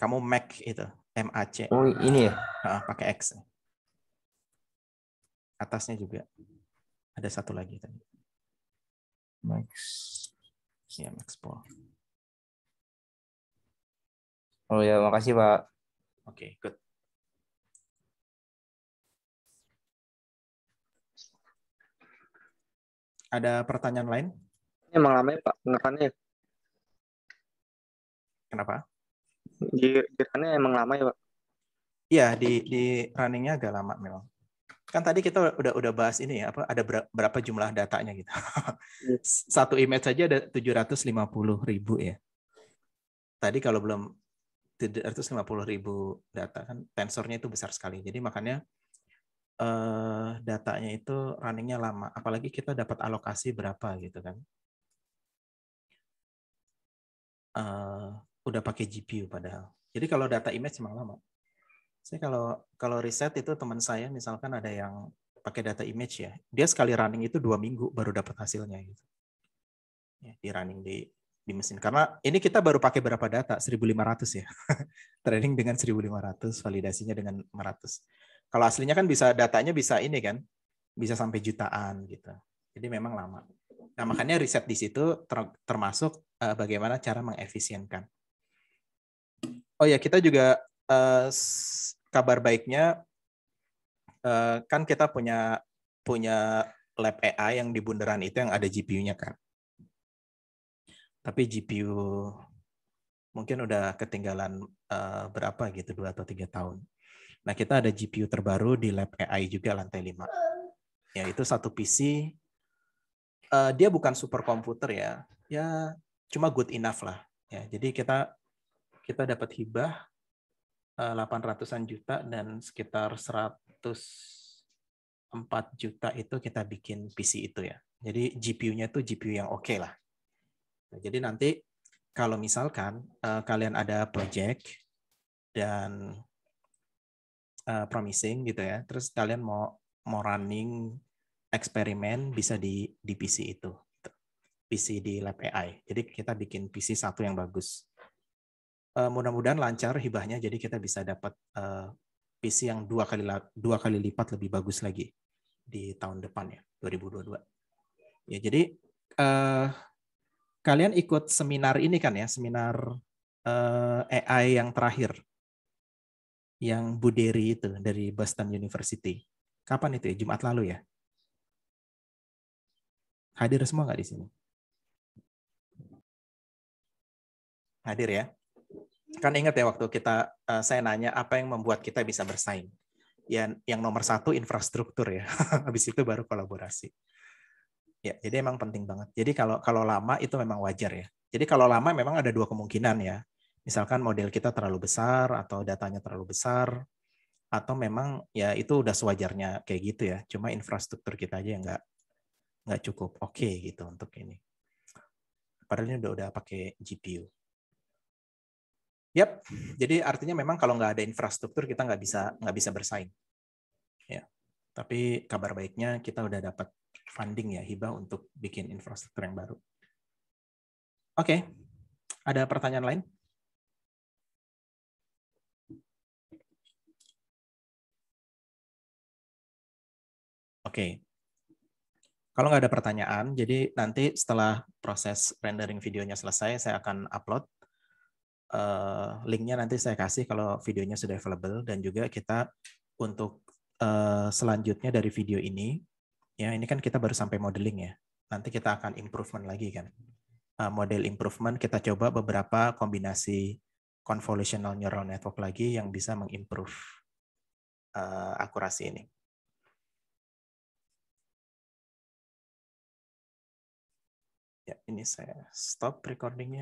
Kamu max itu. m a c Oh, ini ya? Nah, pakai X. Atasnya juga. Ada satu lagi tadi. Max. Ya, max pool. Oh ya, makasih Pak. Oke, okay, good. Ada pertanyaan lain? Emang lama ya Pak ngerannya. Kenapa? Jirannya emang lama ya Pak? Iya di di runningnya agak lama memang. Kan tadi kita udah udah bahas ini ya apa ada berapa jumlah datanya gitu. Iya. Satu image saja ada 750 ribu ya. Tadi kalau belum 750 ribu data kan tensornya itu besar sekali. Jadi makanya uh, datanya itu runningnya lama, apalagi kita dapat alokasi berapa gitu kan. Uh, udah pakai GPU padahal. Jadi kalau data image memang lama. Saya kalau kalau riset itu teman saya misalkan ada yang pakai data image ya, dia sekali running itu dua minggu baru dapat hasilnya gitu. Ya, di running di di mesin. Karena ini kita baru pakai berapa data? 1500 ya. Training dengan 1500, validasinya dengan 500. Kalau aslinya kan bisa datanya bisa ini kan, bisa sampai jutaan gitu. Jadi memang lama. Nah makanya riset di situ termasuk eh, bagaimana cara mengefisienkan. Oh ya kita juga eh, kabar baiknya eh, kan kita punya punya lab AI yang di bundaran itu yang ada GPU-nya kan. Tapi GPU mungkin udah ketinggalan berapa gitu dua atau tiga tahun. Nah, kita ada GPU terbaru di lab AI juga lantai 5. Ya, itu satu PC. Uh, eh, dia bukan super komputer ya. Ya, cuma good enough lah. Ya, jadi kita kita dapat hibah uh, eh, 800-an juta dan sekitar 104 juta itu kita bikin PC itu ya. Jadi GPU-nya itu GPU yang oke okay lah. Nah, jadi nanti kalau misalkan uh, kalian ada project dan uh, promising gitu ya terus kalian mau mau running eksperimen bisa di di PC itu gitu. PC di lab AI jadi kita bikin PC satu yang bagus uh, mudah-mudahan lancar hibahnya jadi kita bisa dapat uh, eh, PC yang dua kali dua kali lipat lebih bagus lagi di tahun depan ya 2022 ya jadi uh, kalian ikut seminar ini kan ya seminar uh, AI yang terakhir yang Buderi itu dari Boston University. Kapan itu ya? Jumat lalu ya? Hadir semua nggak di sini? Hadir ya? Kan ingat ya waktu kita uh, saya nanya apa yang membuat kita bisa bersaing? Yang yang nomor satu infrastruktur ya. Habis itu baru kolaborasi. Ya, jadi emang penting banget. Jadi kalau kalau lama itu memang wajar ya. Jadi kalau lama memang ada dua kemungkinan ya misalkan model kita terlalu besar atau datanya terlalu besar atau memang ya itu udah sewajarnya kayak gitu ya cuma infrastruktur kita aja yang nggak nggak cukup oke okay gitu untuk ini padahal ini udah udah pakai GPU yap jadi artinya memang kalau nggak ada infrastruktur kita nggak bisa nggak bisa bersaing ya tapi kabar baiknya kita udah dapat funding ya hibah untuk bikin infrastruktur yang baru oke okay. ada pertanyaan lain Oke. Kalau nggak ada pertanyaan, jadi nanti setelah proses rendering videonya selesai, saya akan upload. Uh, linknya nanti saya kasih kalau videonya sudah available dan juga kita untuk uh, selanjutnya dari video ini, ya ini kan kita baru sampai modeling ya. Nanti kita akan improvement lagi kan. Uh, model improvement kita coba beberapa kombinasi convolutional neural network lagi yang bisa mengimprove uh, akurasi ini. Ya, ini saya stop recordingnya.